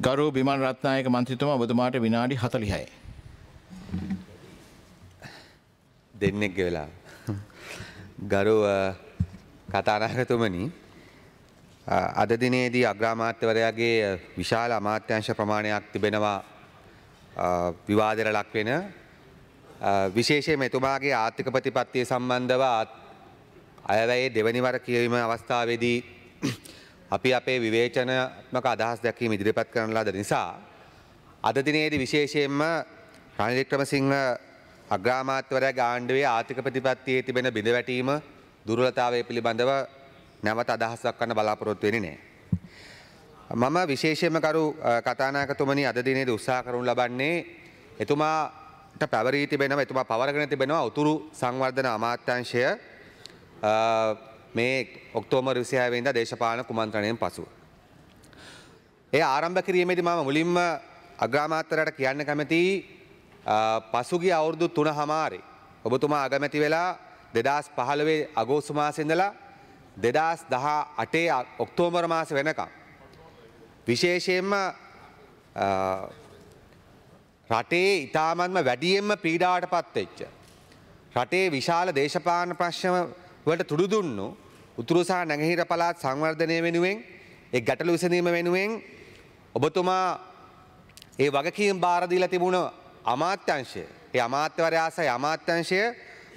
ගරු බිමන් රත්නායක මන්ත්‍රීතුමා ඔබතුමාට විනාඩි 46යි. දෙන්නෙක්ගේ වෙලාව. ගරු කතානායකතුමනි අද දිනේදී අග්‍රාමාත්‍යවරයාගේ විශාල අමාත්‍යංශ ප්‍රමාණයක් තිබෙනවා විවාදයට ලක් වෙන විශේෂයෙන්ම එතුමාගේ ආර්ථික ප්‍රතිපත්තිය සම්බන්ධව අයවැයේ දෙවැනි වර කියවීම අවස්ථාවේදී අපි අපේ විවේචනත්මක අදහස් දැකීම ඉදිරිපත් කරන ලද නිසා අදදිනයේදී විශේෂයෙන්ම රනිල් වික්‍රමසිංහ අග්‍රාමාත්‍යවරයාගේ ආණ්ඩුවේ ආර්ථික ප්‍රතිපත්තියේ තිබෙන බිඳවැටීම දුර්වලතාවය පිළිබඳව නැවත අදහස් දක්වන්න බලාපොරොත්තු වෙන්නේ නැහැ. මම විශේෂයෙන්ම කරු කතානායකතුමනි අද දිනේදී උත්සාහ කරනු ලබන්නේ එතුමාට පැවරී තිබෙනවා එතුමා පවරගෙන තිබෙනවා උතුරු සංවර්ධන අමාත්‍යංශය මේ ඔක්තෝමර් විසිහයවෙන්ද දේශපාන කුමන්ත්‍රණයෙන් පසුව. ඒ ආරම්භ කිරීමේද මම මුලින්ම අග්‍රාමාත්තරයට කියන්න කැමති පසුගිය අවුරුදු තුන හමාරි. ඔබතුමා අගමැති වෙලා දෙදස් පහළවේ අගෝස්තුමාසිඳලා දෙදස් දහා අටේ ඔක්තෝමර මාස වෙනකම්. විශේෂයෙන්ම රටේ ඉතාමන්ම වැඩියෙන්ම පීඩාට පත්වෙච්ච. රටේ විශාල දේශපාන ප්‍රශ්න වලට තුඩුදුන්නු උතුරු සහ නැගහිර පළාත් සංවර්ධනය වෙනුවෙන් ඒ ගැටලු විසඳීම වෙනුවෙන් ඔබතුමා ඒ වගකීම් බාරදීලා තිබුණ අමාත්‍යංශය ඒ අමාත්‍යවරයාසයි අමාත්‍යංශය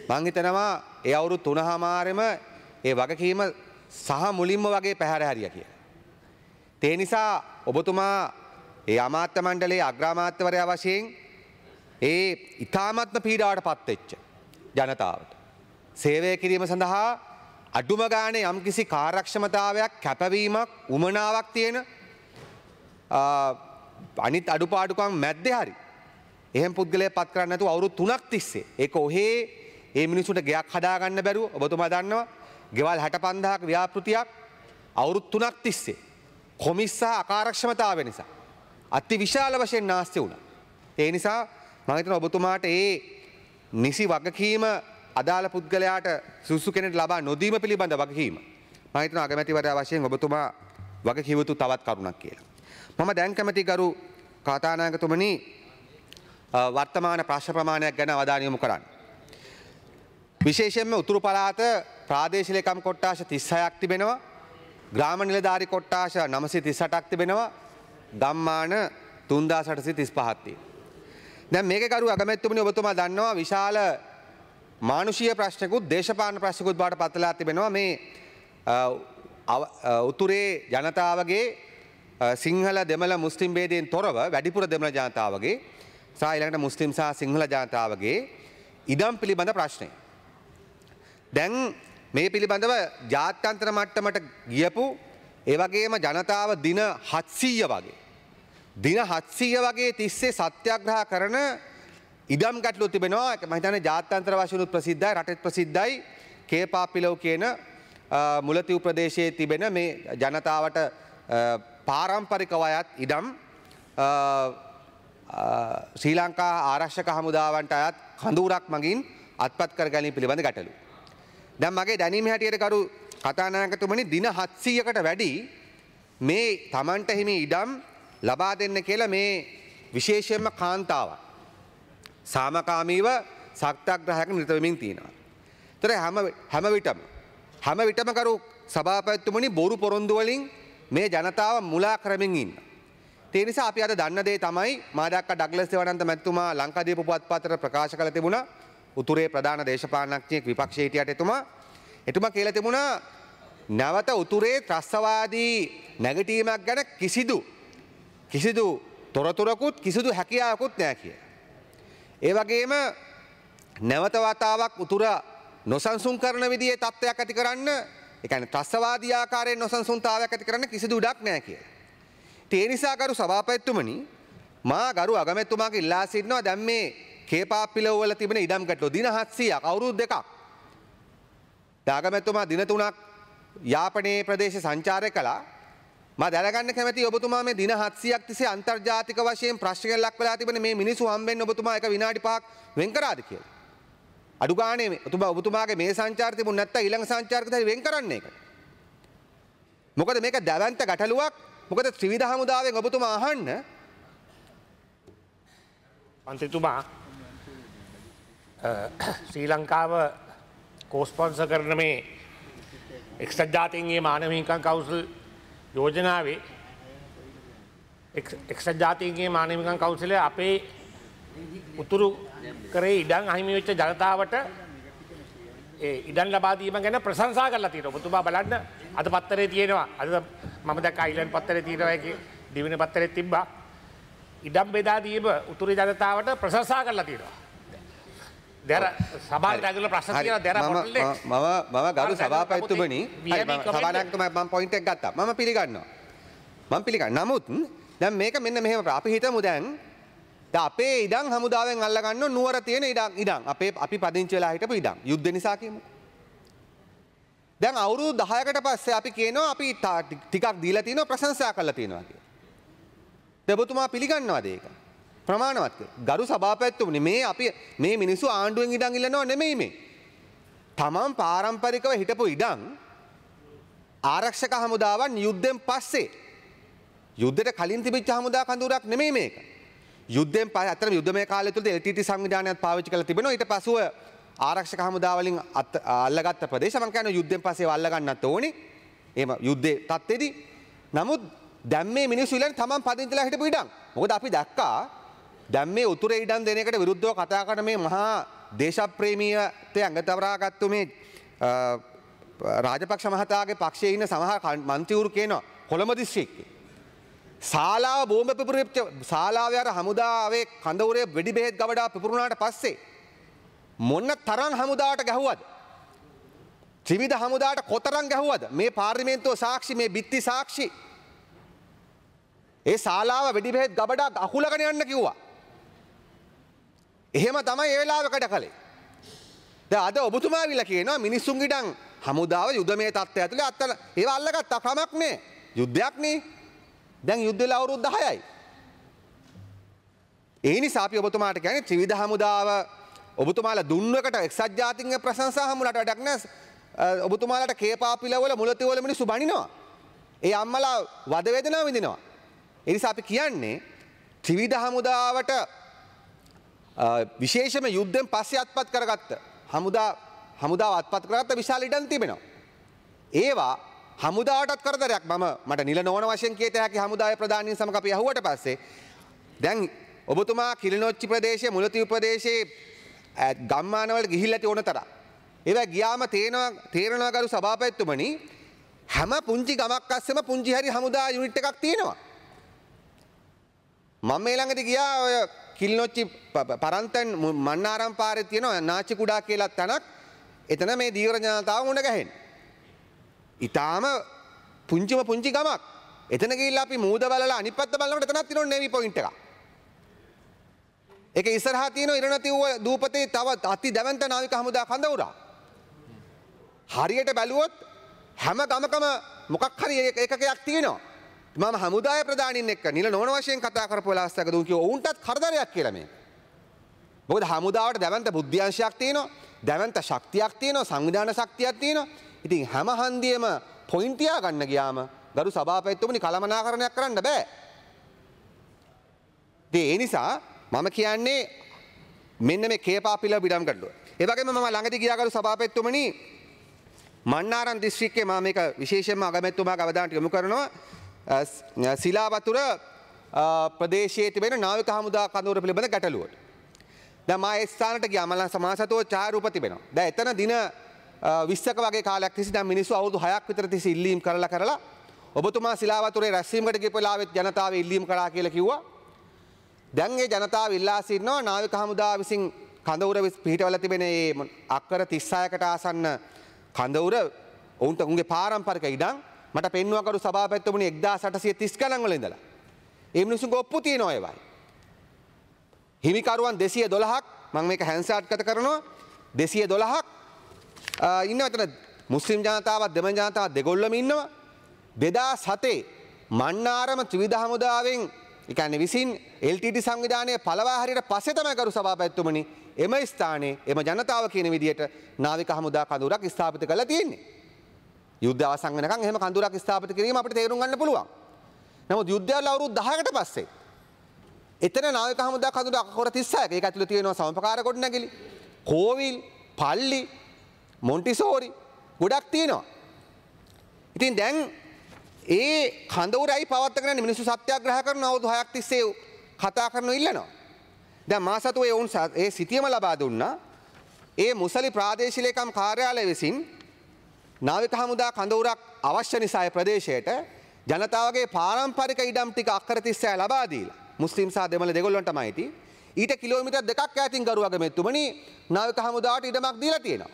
මං හිතනවා ඒ අවුරුදු තුනහමාරෙම ඒ වගකීම සහ මුලින්ම වගේ පැහැර හැරියා කියලා. ඒ නිසා ඔබතුමා ඒ අමාත්‍ය මණ්ඩලයේ අග්‍රාමාත්‍යවරයා වශයෙන් ඒ ඉතාමත්ම පීඩාවට පත්වෙච්ච ජනතාවට. සේවය කිරීම සඳහා අඩුම ගානේ යම්කිසි කාර්යක්ෂමතාවයක් කැපවීමක් උමනාවක් තියෙන අනිත් අඩුපාඩුකම් මැද්දේ හරි. එහෙම පුද්ගලයා පත් කරන්න නැතුව අවුරුදු 3ක් තිස්සේ ඒක ඔහේ මේ මිනිසුන්ට ගෙයක් හදාගන්න බැරුව ඔබතුමා දන්නවා. ගෙවල් 65000ක ව්‍යාපෘතියක් අවුරුදු 3ක් තිස්සේ කොමිස්සා අකාර්යක්ෂමතාවය නිසා අතිවිශාල වශයෙන් නාස්ති වුණා. ඒ නිසා මම හිතනවා ඔබතුමාට ඒ නිසි වගකීම අදාළ පුද්ගලයාට සුසු කෙනෙට ලබා නොදීම පිළිබඳ වගකීම. මහිතන අගමැතිවට වශයෙන් ඔබතුමා වග කිවතු තවත් කරුණක් කියලා. මම දැන්කමැති ගරු කාතානාගතුමනි වර්තමාන ප්‍රශ්න ප්‍රමාණයක් ගැන අවධානයමු කරන්න. විශේෂෙන්ම උතුරු පලාත ප්‍රාදේශලකම් කොට්ටාශ තිස්සයක් තිබෙනවා ග්‍රාම නිලධාරි කොට්ටාශ නමසි තිස්සටක් තිබෙනවා ගම්මාන තුන්දා සටසි තිස් පහත්තිය. දැ මේකරු අගමැත්තුමනි ඔබතුමා දන්නවා විශාල මානුෂීය ප්‍රශ්නකුත් දේශපාන ප්‍රශ්නකුත් බාට පත්වලා තිබෙනවා මේ උතුරේ ජනතාවගේ සිංහල දෙමළ මුස්ලිම් බේදයෙන් තොරව වැඩිපුර දෙමළ ජනතාවගේ සහ ඊළඟට මුස්ලිම් සහ සිංහල ජනතාවගේ ඉඩම් පිළිබඳ ප්‍රශ්නය. දැන් මේ පිළිබඳව ජාත්‍යන්තර මට්ටමට ගියපු ඒ වගේම ජනතාව දින 700 වගේ දින 700 වගේ තිස්සේ සත්‍යග්‍රහ කරන ඉඩම් ගැටලු තිබෙනවා මහිතන ජාත්‍යන්තර වශයනුත් ප්‍රසිද්ධයි රටත් ප්‍රසිද්ධයි කේපාපිලව් කියන මුලතිව් ප්‍රදේශයේ තිබෙන මේ ජනතාවට පාරම්පරිකව අයත් ඉඩම් ශ්‍රී ලංකා ආරක්ෂක හමුදාවන්ට අයත් කඳුරක් මගින් අත්පත් කර ගැනීම පිළිබඳ ගැටලු. දැන් මගේ දැනීම හැටියට කරු කතානායකතුමනි දින 700කට වැඩි මේ Tamanට හිමි ඉඩම් ලබා දෙන්න කියලා මේ විශේෂයෙන්ම කාන්තාවක් සාමකාමීව සක්තාග්‍රහයක නිර්තවමින් තියෙනවා. තොර හැම විටම. හැම විටමකරු සභාපැත්තුමනි බොරු පොරොන්දුවලින් මේ ජනතාව මුලා කරමින් ඉන්න. තේනිසා අපි අද දන්න දේ තමයි මාදක් ඩක්ලස් වනන්ත මැත්තුමා ලංකාදීපු පුවත් පතර ප්‍රකාශ කළ තිබුණ උතුරේ ප්‍රධාන දේශපාලනක්ඥයෙක් විපක්ෂේටයට එතුමා එතුම කියල තිබුණා නැවත උතුරේ ත්‍රස්සවාදී නැගටීමක් ගැන කිසිදු කිසිදු තොරතුරකුත් කිසිදු හැකියාවකුත් නෑ කිය. ඒ වගේම නැවතවතාවක් උතුර නොසන්සුන් කරන විදිේ තත්ත්වයක් ඇති කරන්න එකන ත්‍රස්වාධ්‍යාකාරය නොසන්සුන්තාවයක් ඇති කරන්න කිසිදු ඩක් නෑ කිය. තේනිසාකරු සභාපැත්තුමනි මා ගරු අගමැත්තුමාක ඉල්ලා සිටනවා දැම් මේ කේපා පිලවල තිබෙන ඉඩම්කටලෝ දින හත්සියක් අවුරුද් දෙකක්. දාගමැත්තුමා දිනතුනක් යාපනයේ ප්‍රදේශ සංචාරය කලා මා දැනගන්න කැමති ඔබතුමා මේ දින 700ක් තිස්සේ අන්තර්ජාතික වශයෙන් ප්‍රශ්න ලක් වෙලා තිබෙන මේ මිනිස්සු හම්බෙන්න ඔබතුමා එක විනාඩි 5ක් වෙන් කරාද කියලා. අඩු ගානේ ඔබතුමා ඔබතුමාගේ මේ සංචාර තිබුණ නැත්නම් ඊළඟ සංචාරකද වෙන් කරන්න ඒක. මොකද මේක දැවැන්ත ගැටලුවක්. මොකද ත්‍රිවිධ හමුදාවෙන් ඔබතුමා අහන්න මන්ත්‍රතුමා ශ්‍රී ලංකාව කෝස්පොන්ස කරන මේ එක්සත් ජාතින්ගේ මානවහිකන් කවුසල් යෝජනාවේ එක්සත් ජාතීන්ගේ මානවිකම් කවුන්සිලය අපේ උතුරු කරේ ඉඩම් අහිමි වෙච්ච ජනතාවට ඒ ඉඩම් ලබා දීම ගැන ප්‍රශංසා කරලා තියෙනවා. ඔබතුමා බලන්න අද පත්තරේ තියෙනවා. අද මම දැක්ක අයිලන්ඩ් පත්තරේ තියෙනවා ඒකේ දිවින පත්තරේ තිබ්බා. ඉඩම් බෙදා දීම උතුරු ජනතාවට ප්‍රශංසා කරලා තියෙනවා. දැර සබාටගල ප්‍රශ්න කියන දැර මම මම ගරු සභාපැත්තුබනි සබානක්ම මම පොයින්ටක් ගත්තා මම පිළිගන්නවා. මම පිළිගන්න නමුත් දැන් මේක මෙන්න මෙහෙම අපි හිතමු දැන් අපේ ඉඩම් හමුදාවෙන් අල්ලගන්න නුවර තියෙන ඉඩම් ඉඩම් අපේ අපි පදිංචි වෙලා හිටපු ඉඩම් යුද්ධ නිසා කියමු. දැන් අවුරුදු 10කට පස්සේ අපි කියනවා අපි ටිකක් දීලා තිනවා ප්‍රශංසා කරලා තිනවා කියලා. දෙබතුමා පිළිගන්නවද ඒක? ප්‍රමාණවත් ගරු සභාපැත්තුනේ මේ අපි මේ මිනිස්සු ආණ්ඩුවෙන් ඉඩම් ඉල්ලනවා නෙමෙයි මේ. තමන් පාරම්පරිකව හිටපු ඉඩම් ආරක්ෂක හමුදාවන් යුද්ධෙන් පස්සේ යුද්ධයට කලින් තිබිච්ච හමුදා කඳවුරක් නෙමෙයි මේක. යුද්ධෙන් පස්සේ අතරම යුද්ධමය කාලය තුළදී එල්ටීටී සංවිධානයත් පාවිච්චි කරලා තිබෙනවා. ඊට පසුව ආරක්ෂක හමුදාවලින් අල්ලගත්ත ප්‍රදේශ මම කියනවා යුද්ධෙන් පස්සේ අල්ලගන්නත් ඕනේ. එහෙම යුද්ධේ තත්ත්වෙදී. නමුත් දැන් මේ මිනිස්සු ඉලන්නේ තමන් පදිංචිලා හිටපු ඉඩම්. මොකද අපි දැක්කා දැම් මේ උතුර ඉඩම් දෙනකට විරුද්ධව කතා කරන මේ මහා දේශප්‍රේමීයතය ඇඟතවරාගත්තු මේ රාජපක්ෂ මහතාගේ පක්ෂයේ ඉන්න සමහ මන්තිවරු කියනවා කොළඹ දිස්ශ්‍රික්කේ. ශාලාව බෝම පිපුරච්ච ශාලාව අර හමුදාවේ කඳවුරේ වෙඩි බෙහෙත් ගවඩා පිපුරුණාට පස්සේ මොන්න තරම් හමුදාවට ගැහුවද ත්‍රිවිධ හමුදාට කොතරම් ගැහුවද මේ පාර්ලිමේන්තුව සාක්ෂි මේ බිත්ති සාක්ෂි ඒ ශාලාව වෙඩි බෙහෙත් ගබඩා අකුලගෙන යන්න කිව්වා එහෙම තමයි ඒ වෙලාවේ කඩ කළේ. දැන් අද ඔබතුමා විල කියනවා මිනිසුන් ගිඩන් හමුදාව යුදමය තත්ත්වය ඇතුළේ අත්තල ඒව අල්ලගත් අකමක් නේ. යුද්ධයක් නේ. දැන් යුද්ධ වෙලා අවුරුදු 10යි. ඒ නිසා අපි ඔබතුමාට කියන්නේ ත්‍රිවිධ හමුදාව ඔබතුමාලා දුන්නකට එක්සත් ජාතීන්ගේ ප්‍රශංසා හමුලට වැඩක් නැහැ. ඔබතුමාලාට කේපාපිලවල මුලතිවල මිනිස්සු බනිනවා. ඒ අම්මලා වද වේදනාව විඳිනවා. ඒ නිසා අපි කියන්නේ ත්‍රිවිධ හමුදාවට විශේෂම යුද්ධෙන් පස්සේ අත්පත් කරගත්ත හමුදා හමුදා අත්පත් කරගත්ත විශාල ඉඩම් තිබෙනවා. ඒවා හමුදාටත් කරදරයක් මම මට නිල නොවන වශයෙන් කියත හැකි හමුදාය ප්‍රධානීන් සමඟ අපි අහුවට පස්සේ දැන් ඔබතුමා කිලිනොච්චි ප්‍රදේශයේ මුලතිව් ප්‍රදේශයේ ගම්මානවලට ගිහිල්ලා ඇති ඕන තරම්. ඒවා ගියාම තේනවා තේරනවා ගරු සභාපතිතුමනි හැම පුංචි ගමක් අස්සෙම පුංචි හරි හමුදා යුනිට් එකක් තියෙනවා. මම ඊළඟට ගියා ඔය කිල්නොච්චි පරන්තන් මන්නාරම් පාරය තියෙනවා නාචි කුඩා කියලා තැනක් එතන මේ දීවර ජනතාව ගොඩ ගැහෙන්. ඉතාම පුංචිම පුංචි ගමක් එතන ගිල්ලා අපි මූද බලලා අනිපත්ත බලට තනත් තින නෙවි පොයින්ට එක ඉස්සරහා තියෙන ඉරණතිව්ව දූපතේ තවත් අති දැවන්ත නාවික හමුදා කඳවුරා. හරියට බැලුවොත් හැම ගමකම මොකක් හරි එකකයක් තියෙනවා. මම හමුදාය ප්‍රධානින් එක්ක නිල නොන වශයෙන් කතා කරපු වෙලාවස්සක දුන් කිව්වා ඔවුන්ටත් කරදරයක් කියලා මේ. මොකද හමුදාවට දැවන්ත බුද්ධ්‍යංශයක් තියෙනවා, දැවන්ත ශක්තියක් තියෙනවා, සංවිධාන ශක්තියක් තියෙනවා. ඉතින් හැම හන්දියේම පොයින්ට් තියා ගන්න ගියාම ගරු සභාපතිතුමනි කලමනාකරණයක් කරන්න බෑ. ඉතින් ඒ නිසා මම කියන්නේ මෙන්න මේ කේපා පිළ පිටම් ගැටලුව. ඒ වගේම මම ළඟදී ගියා ගරු සභාපතිතුමනි මන්නාරම් දිස්ත්‍රික්කයේ මම මේක විශේෂයෙන්ම අගමැතිතුමාගේ අවධානයට යොමු කරනවා. සිලාවතුර ප්‍රදේශයේ තිබෙන නාවික හමුදා කඳවුර පිළිබඳ ගැටලුවට. දැන් මා ඒ ස්ථානට ගියා මල සමාසතෝ ඡායරූප තිබෙනවා. දැන් එතන දින 20ක වගේ කාලයක් තිස්සේ දැන් මිනිස්සු අවුරුදු 6ක් විතර තිස්සේ ඉල්ලීම් කරලා කරලා ඔබතුමා සිලාවතුරේ රැස්වීමකට ගිය වෙලාවෙත් ජනතාව ඉල්ලීම් කළා කියලා කිව්වා. දැන් ඒ ජනතාව ඉල්ලා සිටිනවා නාවික හමුදා විසින් කඳවුර පිහිටවල තිබෙන ඒ අක්කර 36කට ආසන්න කඳවුර ඔවුන්ට උන්ගේ පාරම්පරික ඉඩම් මට පෙන්වකරු සභාපැත්තුමුණ එක්දා සටසිය තිස් කනංගල ඉඳලා. ඒ මිනිසුන් ඔප්පු තිය නොයවයි. හිමිකරුවන් දෙසිය දොළහක් මං මේක හැන්සාට්කත කරනවා දෙසිය දොළහක් ඉන්න ඇතන මුස්ලිම් ජනතාවත් දෙම ජනතාව දෙගොල්ලම ඉන්නවා. දෙදා සතේ මන්නාරම ත්‍රවිධ හමුදාවෙන් එකන විසින් එල්ටට සංවිධානය පලවාහරිට පසෙතමකරු සභාපැත්තුමනි එම ස්ථානයේ එම ජනතාව කියන විදියට නාවික හමුදා කඳුරක් ස්ථාපිත කළ තියෙන්නේ. යුද්ධ අවසන් වෙනකන් එහෙම කඳුරක් ස්ථාපිත කිරීම අපිට තේරුම් ගන්න පුළුවන්. නමුත් යුද්ධයල් අවුරුදු 10කට පස්සේ එතන නායක හමුදා කඳුර අක්කර 36ක ඒක ඇතුළේ තියෙනවා සමපකාර ගොඩනැගිලි, කෝවිල්, පල්ලි, මොන්ටිසෝරි ගොඩක් තියෙනවා. ඉතින් දැන් ඒ කඳවුරයි පවත්වාගෙන මිනිස්සු සත්‍යාග්‍රහ කරන අවුරුදු 6ක් තිස්සේ කතා කරනු ඉල්ලනවා. දැන් මා සතු ඒ වුන් ඒ සිටියම ලබා දුන්නා. ඒ මුසලි ප්‍රාදේශීය ලේකම් කාර්යාලය විසින් නාවික හමුදා කඳවුරක් අවශ්‍ය නිසාය ප්‍රදේශයට ජනතාවගේ පාරම්පරික ඉඩම් ටික අක්කරතිස්සෑ ලබා දීලා මුස්ලිම් සහ දෙමළ දෙගොල්ලන්ට මයිති ඊට කිලෝමීටර් දෙකක් ඈතින් ගරුවග මෙතුමනි නාවික හමුදාවට ඉඩමක් දීලා තියෙනවා.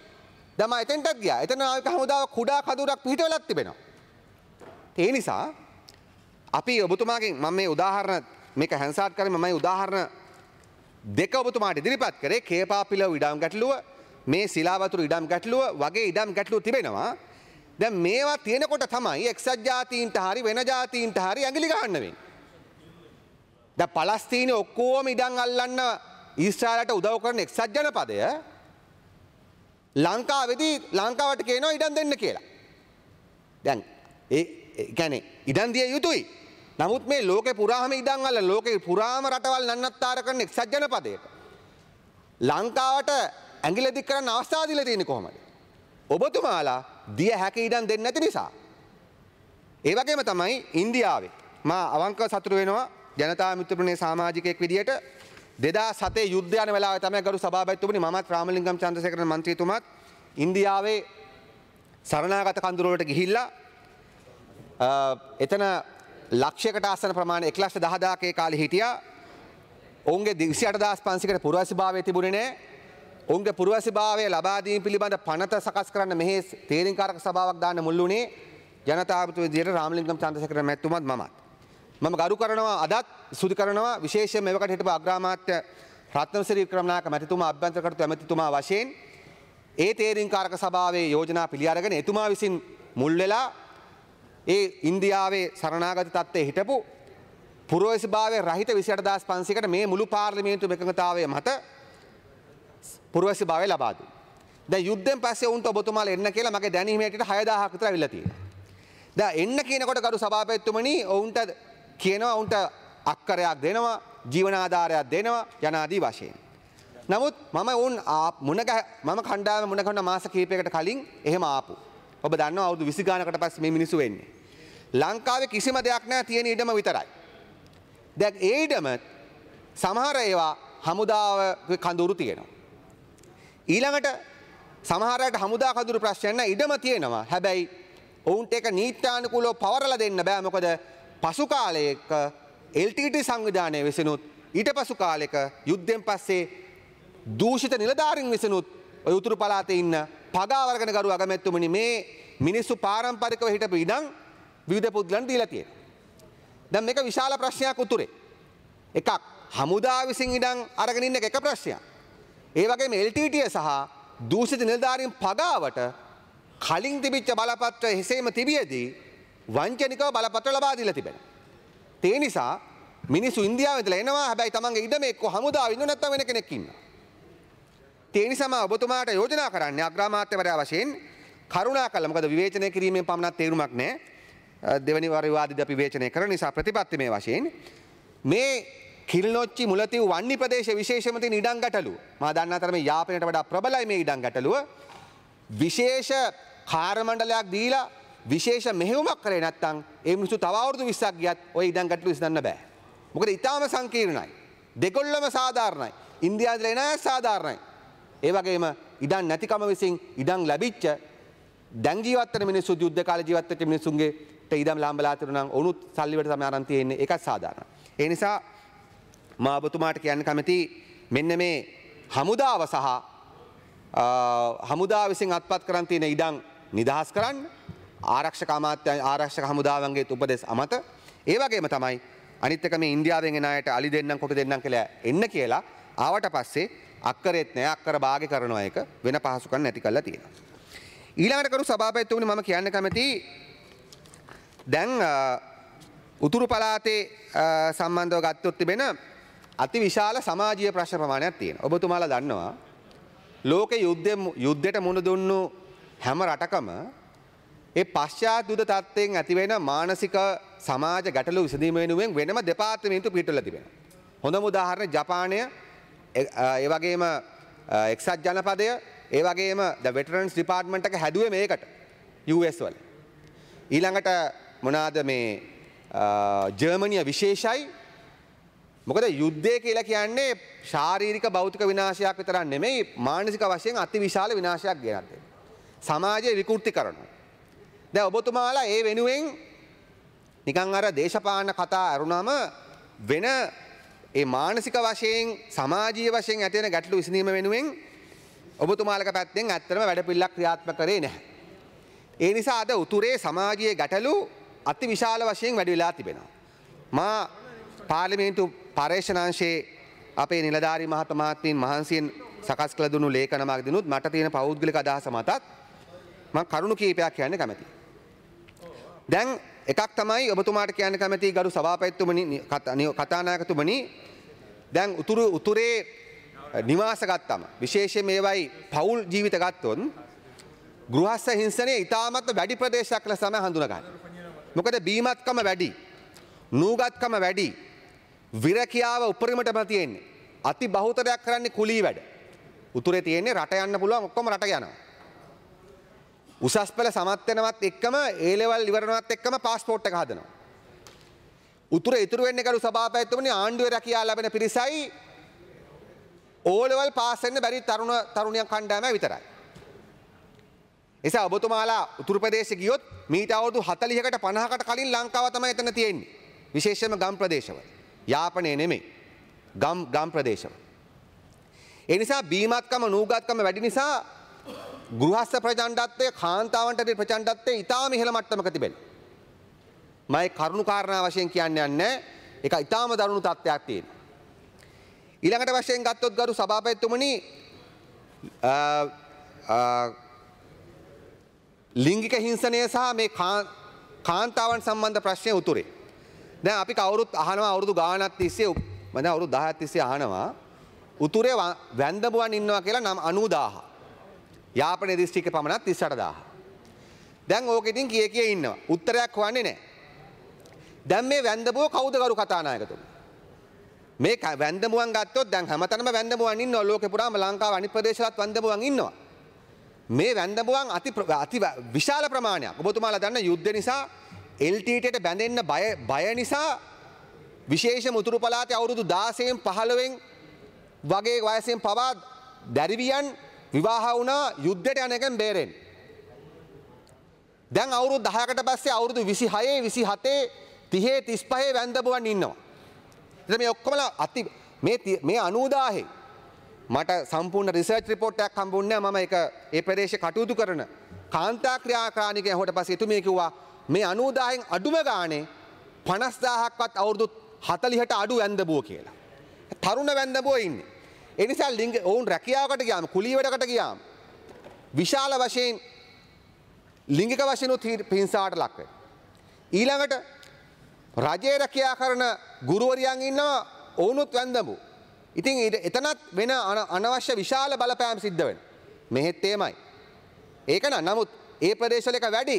දම එතෙන්ටත් ගියා. එතන නාවික හමුදාව කුඩා කඳවුරක් පිහිටවලා තිබෙනවා. ඒ නිසා අපි ඔබතුමාගෙන් මම මේ උදාහරණ මේක හැන්සාට් කරේ මමයි උදාහරණ දෙක ඔබතුමාට ඉදිරිපත් කරේ කේපාපිලව ඉඩම් ගැටලුව මේ සිලාවතුරු ඉඩම් ගැටලුව වගේ ඉඩම් ගැටලු තිබෙනවා. දැ මේවා තියෙනකොට තමයි එක්සත් ජාතීන්ට හරි වෙන ජාතීන්ට හරි ඇඟිලි ගන්නවෙන්. ද පලස්තීන ඔක්කෝම ඉඩං අල්ලන්න ඊස්ට්‍රාලට උදව කරන එක්සත් ජනපදය ලංකාවෙදී ලංකාවට කියනවා ඉඩන් දෙන්න කියලා. දැන් ගැනෙ ඉඩන් දිය යුතුයි. නමුත් මේ ලෝක පුරාම ඉඩන් අල්ල ලෝක පුරාම රටවල් නන්නත්තාර කරන එක්සත් ජනපදයට. ලංකාවට ඇගිල දික් කරන්න අවස්ථාදිල තියෙන කොහොමද. ඔබතුමාලා දිය හැක ඉඩන් දෙන්න ඇති නිසා. ඒවගේම තමයි ඉන්දියාවේ මා අවංක සතුරු වෙනවා ජනතා මිත්‍රපනේ සාමාජිකයෙක් විදිහට දෙදා සතේ යුද්ධයන වෙලා තමයි ගරු සභාපතිතුමනි මමත් රාමලිංගම් චන්ද්‍රසේකර මන්ත්‍රීතුමත් ඉන්දියාවේ සරණාගත කඳුර වලට ගිහිල්ලා එතන ලක්ෂයකට ආසන ප්‍රමාණය 1 ලක්ෂ 10000ක කාලේ හිටියා. ඔවුන්ගේ 28500කට පුරවැසිභාවය තිබුණේ නැහැ. ඔුන්ගේ පුරුවසිභාවය ලබාදීම පිළිබඳ පනත සකස් කරන්න මෙහේ තේරෙන්කාරක සභාවක් දාන්න මුල්ලුනේ ජනතාවතු දිට රාමලිගම් චන්දසකර මැත්තුමත් මත්. මම ගරු කරනවා අදත් සුදි කරනවා විශේෂ මෙවකට හිටපු අග්‍රාමාත්‍ය රත්නසිරී ක්‍රමණාක මැතිතුමා අභ්‍යන්තරකටතු ඇමතිතුමා වශයෙන් ඒ තේරින්කාරක සභාවේ යෝජනා පිළියාරගෙන එතුමා විසින් මුල් වෙලා ඒ ඉන්දියාවේ සරණාගත තත්ත්වය හිටපු පුරෝසිභාවය රහිත විසිට දස් පන්සිකට මේ මුළු පාර්ලිමේන්තු එකඟතාවය මත පුරවැසි භාවය ලබා දුන්නා. දැන් යුද්ධෙන් පස්සේ උන්ට ඔබතුමාලා එන්න කියලා මගේ දැනීමේට 6000ක් විතර අවිල්ල තියෙනවා. දැන් එන්න කියනකොට ගරු සභාපතිතුමනි ඔවුන්ට කියනවා උන්ට අක්කරයක් දෙනවා, ජීවනාධාරයක් දෙනවා යනාදී වශයෙන්. නමුත් මම ඔවුන් මුණ මම කණ්ඩායම මුණ කන්න මාස කීපයකට කලින් එහෙම ආපු. ඔබ දන්නවා අවුරුදු 20 ගානකට පස්සේ මේ මිනිස්සු වෙන්නේ. ලංකාවේ කිසිම දෙයක් නැහැ තියෙන ඉඩම විතරයි. දැන් ඒ ඉඩම සමහර ඒවා හමුදාව කඳුරු තියෙනවා. ඊළඟට සමහරට හමුදා කදුරු ප්‍රශ්යන්න ඉඩම තියෙනවා හැබැයි ඔවුන්ට එක නීත්‍යානකුලෝ පවරල දෙන්න බෑමකොද පසු කාලයක එල්ටට සංවිධානය විසනුත් ඊට පසු කාලෙක යුද්ධෙන් පස්සේ දූෂිත නිලධාරින් විසනුත් යුතුරු පලාත ඉන්න පගාවරගෙන ගරු අගමැත්තුමනි මේ මිනිස්සු පාරම්පරිකව හිටපු ඉඩම් විවිධ පුද්ගලන් දීලා තියෙන. දැන් මේක විශාල ප්‍රශ්නයක් උතුරේ. එකක් හමුදා විසින් ඉඩම් අරගෙන ඉන්න එක ප්‍රශ්නයක්. ඒ වගේම එල්ටීටිය සහ දූෂිත නිලධාරීන් පගාවට කලින් තිබිච්ච බලපත්‍ර එසේම තිබියදී වංචනිකව බලපත්‍ර ලබා දීලා තිබෙනවා. ඒ නිසා මිනිස්සු ඉන්දියාවේ ඉඳලා එනවා හැබැයි තමන්ගේ ඉඩමේ එක්ක හමුදාව ඉන්නව නැත්නම් වෙන කෙනෙක් ඉන්නවා. ඒ නිසා මම ඔබතුමාට යෝජනා කරන්නේ අග්‍රාමාත්‍යවරයා වශයෙන් කරුණා කළා. මොකද විවේචනය කිරීමෙන් පමණක් තේරුමක් නැහැ. දෙවනි වාර විවාදෙදී අපි විවේචනය කරන නිසා ප්‍රතිපත්ති මේ වශයෙන් මේ කිල්නොච්චි මුලතිව් වන්නේ ප්‍රදේශ විශේෂමතින් ඉඩං ගැටලු මා දන්න අතරම යාපනයට වඩා ප්‍රබලයි මේ ඉඩං ගැටලුව විශේෂ කාරමණ්ඩලයක් දීලා විශේෂ මෙහෙවුමක් කරේ නැත්තම් ඒ මිනිස්සු තව අවුරුදු 20ක් ගියත් ওই ඉඩම් ගැටලු විසඳන්න බෑ. මොකද ඊටාම සංකීර්ණයි. දෙකොල්ලම සාධාරණයි. ඉන්දියාවේ එන සාධාරණයි. ඒ වගේම ඉඩම් නැතිකම විසින් ඉඩම් ලැබිච්ච දැන් ජීවත් වෙන මිනිස්සු යුද්ධ කාලේ ජීවත් වෙච්ච මිනිස්සුන්ගේ ඉඩම් ලාම්බලා තිරුණා නම් ඔවුනුත් සල්ලි වලට සමානන් තියෙන්නේ ඒකත් සාධාරණයි. ඒ නිසා මා ඔබතුමාට කියන්න කැමති මෙන්න මේ හමුදාව සහ හමුදා විසින් අත්පත් කරන් තියෙන ඉඩම් නිදහස් කරන්න ආරක්ෂක අමාත්‍ය ආරක්ෂක හමුදාවන්ගේ උපදෙස් අමත ඒ වගේම තමයි අනිත් එක මේ ඉන්දියාවෙන් එන අයට අලි දෙන්නම් කොට දෙන්නම් කියලා එන්න කියලා ආවට පස්සේ අක්කරෙත් නෑ අක්කර භාගය කරන එක වෙන පහසුකම් නැති කරලා තියෙනවා ඊළඟට කරු සභාපතිතුමනි මම කියන්න කැමති දැන් උතුරු පළාතේ සම්බන්ධව ගත්තොත් තිබෙන අති විශාල සමාජීය ප්‍රශ්න ප්‍රමාණයක් තියෙන. ඔබතුමාලා දන්නවා ලෝක යුද්ධයට මුණ දුන්නු හැම රටකම ඒ පශ්චාත් යුද තත්ත්වයෙන් ඇතිවෙන මානසික සමාජ ගැටලු විසඳීම වෙනුවෙන් වෙනම දෙපාර්තමේන්තු පිහිටවලා තිබෙනවා. හොඳම උදාහරණය ජපානය ඒ වගේම එක්සත් ජනපදය ඒ වගේම ද වෙටරන්ස් ඩිපාර්ට්මන්ට් එක හැදුවේ මේකට US වල. ඊළඟට මොනවාද මේ ජර්මනිය විශේෂයි මොකද යුද්ධය කියලා කියන්නේ ශාරීරික භෞතික විනාශයක් විතරක් නෙමෙයි මානසික වශයෙන් අතිවිශාල විනාශයක් ගෙනත් දෙනවා. සමාජය විකෘති කරනවා. දැන් ඔබතුමාලා ඒ වෙනුවෙන් නිකන් අර දේශපාලන කතා අරුණම වෙන ඒ මානසික වශයෙන් සමාජීය වශයෙන් ඇති වෙන ගැටලු විසඳීම වෙනුවෙන් ඔබතුමාලක පැත්තෙන් ඇත්තටම වැඩපිළිවෙලක් ක්‍රියාත්මක කරේ නැහැ. ඒ නිසා අද උතුරේ සමාජීය ගැටලු අතිවිශාල වශයෙන් වැඩි වෙලා තිබෙනවා. මා පාර්ලිමේන්තු පර්ේෂණංශයේ අපේ නිලධාරි මහතමාත්මීන් මහන්සියෙන් සකස් කළ දුණු ලේඛනමක් දිනුත් මට තියෙන පෞද්ගලික අදහස මතත් මම කරුණු කීපයක් කියන්න කැමතියි. දැන් එකක් තමයි ඔබතුමාට කියන්න කැමති ගරු සභාපතිතුමනි කතානායකතුමනි දැන් උතුරු උතුරේ නිවාස ගත්තම විශේෂයෙන් මේවයි පවුල් ජීවිත ගත්තොත් ගෘහස්ස හිංසනයේ ඊටමත් වැඩි ප්‍රදේශයක් ලෙස තමයි හඳුනගන්නේ. මොකද බීමත්කම වැඩි, නූගත්කම වැඩි, විරැකියාව උපරිමටම තියෙන්නේ. අති බහුතරයක් කරන්නේ කුලී වැඩ. උතුරේ තියෙන්නේ රට යන්න පුළුවන් ඔක්කොම රට යනවා. උසස් පෙළ සමත් වෙනවත් එක්කම ඒ ලෙවල් ඉවරනවත් එක්කම પાස්පෝර්ට් එක හදනවා. උතුර ඉතුරු වෙන්නේ කරු සභාපතිතුමනි ආණ්ඩුවේ රැකියාව ලැබෙන පිරිසයි ඕලෙවල් පාස් වෙන්න බැරි තරුණ තරුණියන් කණ්ඩායම විතරයි. එසා ඔබතුමාලා උතුරු ප්‍රදේශේ ගියොත් මීට අවුරුදු 40කට 50කට කලින් ලංකාව තමයි එතන තියෙන්නේ. විශේෂයෙන්ම ගම් ප්‍රදේශවල. යාපනය නෙමේ ගම් ගම් ප්‍රදේශව. එනිසා බීමත්කම නූගත්කම වැඩි නිසා ගෘහස්ස ප්‍රචණ්ඩත්වය කාන්තාවන්ට ප්‍රචණ්ඩත්වය ඉතාම ඉහළ මට්ටමක තිබෙන. මයි කරුණු කාරණා වශයෙන් කියන්න යන්න එක ඉතාම දරුණු තත්ත්වයක් තියෙන. ඊළඟට වශයෙන් ගත්තොත් ගරු සභාපැත්තුමනි ලිංගික හිංසනය සහ මේ කාන්තාවන් සම්බන්ධ ප්‍රශ්නය උතුරේ. දැන් අපි කවුරුත් අහනවා අවුරුදු ගාණක් තිස්සේ මම අවුරුදු 10ක් තිස්සේ අහනවා උතුරේ වැන්දබුවන් ඉන්නවා කියලා නම් 90000. යාපනයේ දිස්ත්‍රික්කේ පමණක් 38000. දැන් ඕක ඉතින් කී කී ඉන්නවා. උත්තරයක් හොයන්නේ නැහැ. දැන් මේ වැන්දබුව කවුද කරු කතානායකතුමා? මේ වැන්දබුවන් ගත්තොත් දැන් හැමතැනම වැන්දබුවන් ඉන්නවා. ලෝකේ පුරාම ලංකාව අනිත් ප්‍රදේශවලත් වැන්දබුවන් ඉන්නවා. මේ වැන්දබුවන් අති අති විශාල ප්‍රමාණයක්. ඔබතුමාලා දන්න යුද්ධ නිසා එල්ටට බැඳෙන්න බය නිසා විශේෂ මුතුරු පලාත අවුරුදු දාසයෙන් පහළවෙන් වගේ වයසෙන් පවා දැරිවියන් විවාහ වුණා යුද්ධට යනකැම් බේරෙන්. දැන් අවුරු දහකට පස්සේ අවුරුදු විසි හයේ විසි හතේ තිහේ තිස් පහේ වැන්දපුුවන් ඉන්නවා. එ මේ ඔක්කොමල අති මේ අනූදාහේ මට සම්පූර්ණ රිසර්ච් රිපෝට්ටයක් හම්බුන්න ම එක ඒ ප්‍රදේශ කටයුතු කරන කාන්තා ක්‍රියාකානික හොට පසේතු මේ කිවවා මේ අනූදායෙන් අඩුම ගානේ පනස්දාහක්වත් අවුරුදු හතලිහට අඩු ඇන්දබුව කියලා. තරුණ වැන්දබුව ඉන්න. එනිසා ලිංග ඔවුන් රැකියාවකට ගයාම කුලීවැඩකට ගියාම. විශාල වශයෙන් ලිංගික වශයනුත් පිංසාට ලක්වේ. ඊළඟට රජය රැකයා කරන ගුරුවරියන් ඉන්නවා ඕනුත් වැන්දමු. ඉතින් එතනත් වෙන අනවශ්‍ය විශාල බලපෑම් සිද්ධ වෙන. මෙහෙත් ඒමයි. ඒකන නමුත් ඒ ප්‍රදේශලක වැඩි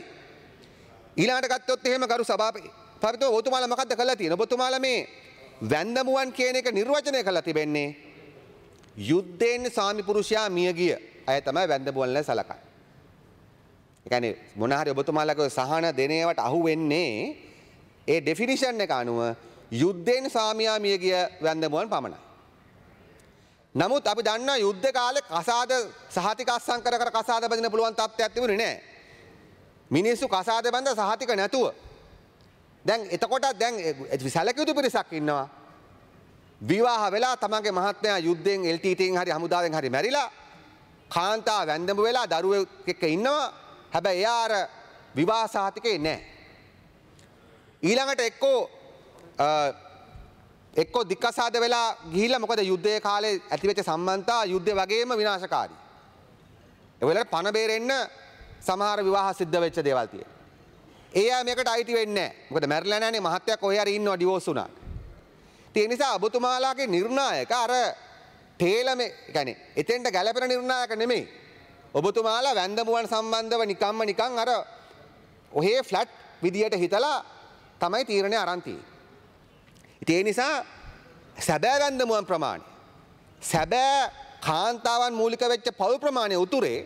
ඊළඟට ගත්තොත් එහෙම ගරු සභාපතිතුමා ඔබතුමාලා මොකද්ද කළා තියෙන්නේ? ඔබතුමාලා මේ වැන්දමුවන් කියන එක නිර්වචනය කළා තිබෙන්නේ යුද්ධයෙන් සාමිපුරුෂයා මිය ගිය අය තමයි වැන්දමුවන්ලා සලකන්නේ. ඒ කියන්නේ මොන හරි ඔබතුමාලගේ සහන දෙනේවට අහු වෙන්නේ ඒ ඩෙෆිනිෂන් එක අනුව යුද්ධයෙන් සාමියා මිය ගිය වැන්දමුවන් පමණයි. නමුත් අපි දන්නා යුද්ධ කාලේ කසාද සහතික අස්සම් කර කර කසාද බඳින්න පුළුවන් තත්ත්වයක් තිබුණේ නැහැ. මිනිස්සු කසාද බඳ සහතික නැතුව. දැන් එතකොට දැන් සැලකයුතු පිරිසක් ඉන්නවා. විවාහ වෙලා තමගේ මහත්මයා යුද්ධයෙන් එල්ටීටන් හරි හමුදාවෙන් හරි මැරිලා කාන්තා වැන්දම වෙලා දරුව එක ඉන්නවා හැබැ එයාර විවාසාතිකේ නෑ. ඊළඟට එක්කෝ එක්කෝ දික්කසාද වෙලා ගිහිල මොකද යුද්ධය කාලේ ඇතිවෙච සම්බන්තා යුද්ධ වගේම විනාශකාරී. එවලට පණබේරෙන්න්න සමහර විවාහ සිද්ධ වෙච්ච දේවල් තියෙනවා. ඒ අය මේකට අයිති වෙන්නේ නැහැ. මොකද මැරිලා නැහනේ මහත්තයා කොහේ හරි ඉන්නවා ඩිවෝස් වුණා. ඒ නිසා අබතුමාලාගේ නිර්ණායක අර තේලම කියන්නේ එතෙන්ට ගැළපෙන නිර්ණායක නෙමෙයි. ඔබතුමාලා වැන්දමුවන් සම්බන්ධව නිකම්ම නිකන් අර ඔහේ ෆ්ලැට් විදියට හිතලා තමයි තීරණය අරන් තියෙන්නේ. ඒ නිසා සැබෑ වැන්දමුවන් ප්‍රමාණය සැබෑ කාන්තාවන් මූලික වෙච්ච පවුල් ප්‍රමාණය උතුරේ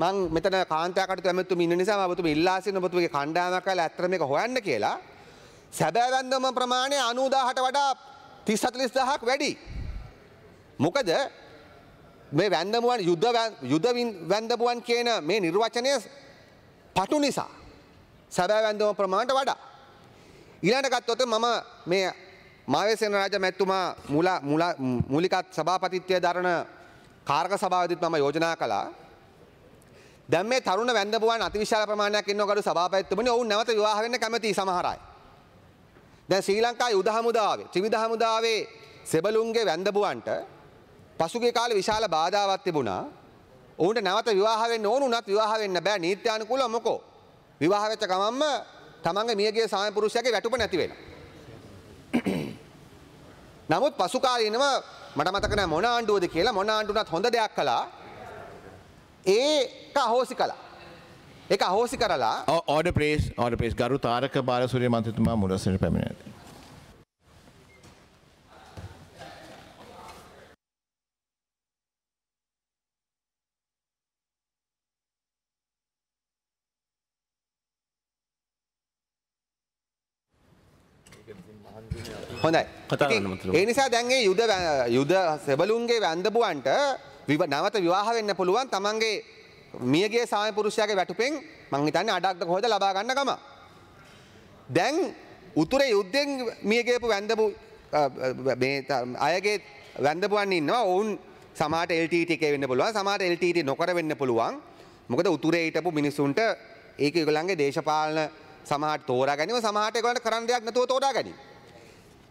මං මෙතන කාන්තකට ඇමතුම ඉන්න නිසා ඔබතුම ඉල්ලාසින ඔබතුමගේ කණ්ඩායමක් කරලා ඇත්තට මේක හොයන්න කියලා සැබෑ වැන්දම ප්‍රමාණය 90000ට වඩා 30 40000ක් වැඩි. මොකද මේ වැන්දමුවන් යුද යුද වැන්දමුවන් කියන මේ නිර්වචනය පටු නිසා සැබෑ වැන්දම ප්‍රමාණයට වඩා ඊළඟට ගත්තොත් මම මේ මාවේසේන රාජ මැතිතුමා මූල මූලිකත් සභාපතිත්වය දරන කාර්ක සභාවදිත් මම යෝජනා කළා දැන් මේ තරුණ වැන්දබුවන් අතිවිශාල ප්‍රමාණයක් ඉන්නව ගරු සභාපතිතුමනි ඔවුන් නැවත විවාහ වෙන්න කැමතියි සමහර අය. දැන් ශ්‍රී ලංකාවේ යුද හමුදාවේ ත්‍රිවිධ හමුදාවේ සෙබළුන්ගේ වැන්දබුවන්ට පසුගිය කාලේ විශාල බාධාවක් තිබුණා. ඔවුන්ට නැවත විවාහ වෙන්න ඕන උනත් විවාහ වෙන්න බෑ නීත්‍යානුකූලව මොකෝ. විවාහ වෙච්ච ගමන්ම තමන්ගේ මියගේ සාම පුරුෂයාගේ වැටුප නැති වෙනවා. නමුත් පසු කාලේ ඉනව මට මතක නැහැ මොන ආණ්ඩුවද කියලා මොන ආණ්ඩුවත් හොඳ දෙයක් කළා ඒක අහෝසි කලා. එක අහෝසි කරලා ඕඩ ප්‍රේස් ඕඩ ප්‍රේස් ගරු තාරක බාලසුරිය මන්ත්‍රතුමා මුරසට පැමිණ ඇත. හොඳයි ඒ නිසා දැන්ගේ යුද යුද සෙබලුන්ගේ වැන්දපුුවන්ට නැවත විවාහ වෙන්න පුළුවන් තමන්ගේ මියගේ සාමය පුරුෂයාගේ වැටුපෙන් මං හිතන්නේ අඩක්ද කොහෙද ලබා ගන්න ගම. දැන් උතුරේ යුද්ධෙන් මියගේපු වැඳපු මේ අයගේ වැඳපුවන් ඉන්නවා ඔවුන් සමහරට LTT එකේ වෙන්න පුළුවන් සමහරට LTT නොකර වෙන්න පුළුවන්. මොකද උතුරේ හිටපු මිනිසුන්ට ඒක ඒගොල්ලන්ගේ දේශපාලන සමහරට තෝරා ගැනීම සමහරට ඒගොල්ලන්ට කරන්න දෙයක් නැතුව තෝරා ගැනීම.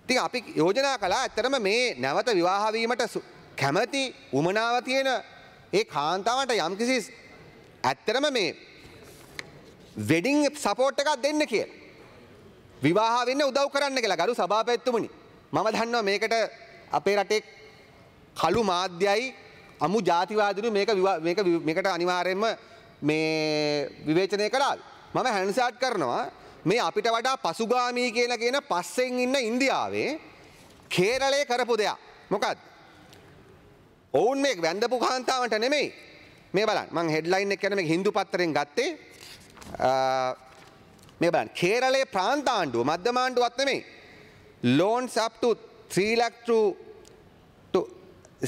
ඉතින් අපි යෝජනා කළා ඇත්තටම මේ නැවත විවාහ වීමට කැමැති උමනාව තියෙන ඒ කාන්තාවට යම්කිසි ඇත්තරම මේ වෙඩිං සපෝට් එකක් දෙන්න කිය. විවාහ වෙන්න උදව් කරන්න කියලා ගරු සභාපැත්තුමනි මම දන්නවා මේකට අපේ රටේ කළු මාධ්‍යයි අමු ජාතිවාදරු මේකට අනිවාරයෙන්ම මේ විවේචනය කරා. මම හැන්සාට් කරනවා මේ අපිට වඩා පසුගාමී කියලා කියන පස්සෙන් ඉන්න ඉන්දියාවේ කේරලය කරපු දෙයක් මොකක්ද ඔවුන් මේ වැන්දපු කාන්තාවට නෙමෙයි මේ බලන් මං හෙඩ්ලයින් එක කැන මේ හින්දු පත්තරෙන් ගත්තේ මේ බලන් කේරලේ ප්‍රාන්තාණ්ඩුව මධ්‍යමාණ්ඩුවත් නෙමෙයි loans up to 3 lakh to to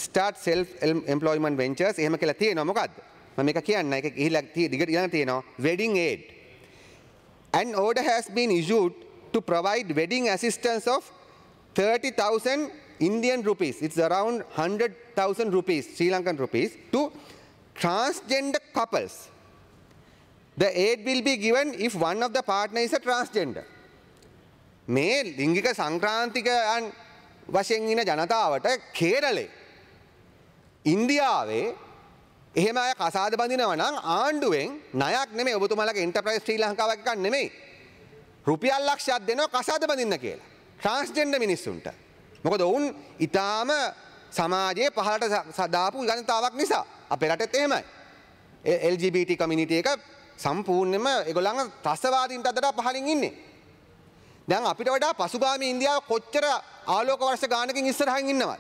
start self employment ventures එහෙම කියලා තියෙනවා මොකද්ද මම මේක කියන්න ඒක ගිහිලා දිගට ඊළඟ තියෙනවා wedding aid an order has been issued to provide wedding assistance of 30000 Indian rupees, it's around 100,000 rupees, Sri Lankan rupees, to transgender couples. The aid will be given if one of the partner is a transgender. මේ ලිංගික සංක්‍රාන්තිකයන් වශයෙන් ඉන ජනතාවට කේරලේ. ඉන්දියාවේ එහෙම අය කසාද බඳිනවා නම් ආණ්ඩුවෙන් ණයක් නෙමෙයි ඔබතුමාලගේ එන්ටර්ප්‍රයිස් ශ්‍රී ලංකාව එකක් නෙමෙයි. රුපියල් ලක්ෂයක් දෙනවා කසාද බඳින්න කියලා. ට්‍රාන්ස්ජෙන්ඩර් මිනිස්සුන්ට. මොකද ඔවුන් ඉතාම සමාජයේ පහලට සදාපු ගනතාවක් නිසා අපේ රටත් එහෙමයි. LGBT කමිනිට එක සම්පූර්ණයම එගොළඟ ත්‍රස්වාදීන්ට අදට පහලින් ඉන්නේ. දැන් අපිට වඩා පසුගාමි ඉන්දියාව කොච්චර ආලෝක වර්ෂ ගානකින් ඉස්සරහින් ඉන්නවද?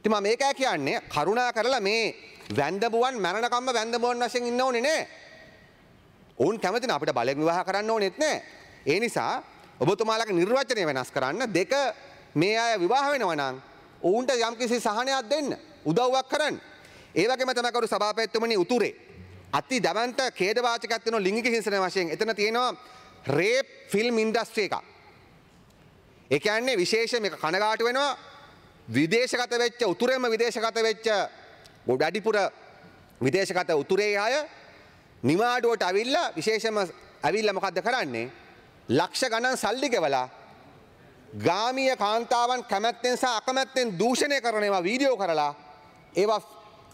ඉතින් මම මේකයි කියන්නේ කරුණා කරලා මේ වැන්දබුවන් මරණකම්ම වැන්දබුවන් වශයෙන් ඉන්න ඕනේ නෑ. ඔවුන් කැමති අපිට බලයෙන් විවාහ කරන්න ඕනෙත් නෑ. ඒ නිසා ඔබතුමාලගේ නිර්වචනය වෙනස් කරන්න දෙක මේ අය විවාහ වෙනවා නම් ඔවුන්ට යම්කිසි සහනයක් දෙන්න උදව්වක් කරන්න. ඒ වගේම තමයි කවුරු සභාපතිතුමනි උතුරේ අති දවන්ත ඛේදවාචකයක් තියෙනවා ලිංගික හිංසන වශයෙන්. එතන තියෙනවා රේප් ෆිල්ම් ඉන්ඩස්ට්‍රි එක. ඒ කියන්නේ විශේෂ මේක කනගාටු වෙනවා විදේශගත වෙච්ච උතුරේම විදේශගත වෙච්ච ගොඩඩිපුර විදේශගත උතුරේ අය නිවාඩුවට අවිල්ලා විශේෂම ඇවිල්ල මොකක්ද කරන්නේ ලක්ෂ ගණන් සල්ලි ගෙවලා ගාමීය කාන්තාවන් කැමැත්තෙන් සහ අකමැත්තෙන් දූෂණය කරන ඒවා වීඩියෝ කරලා ඒවා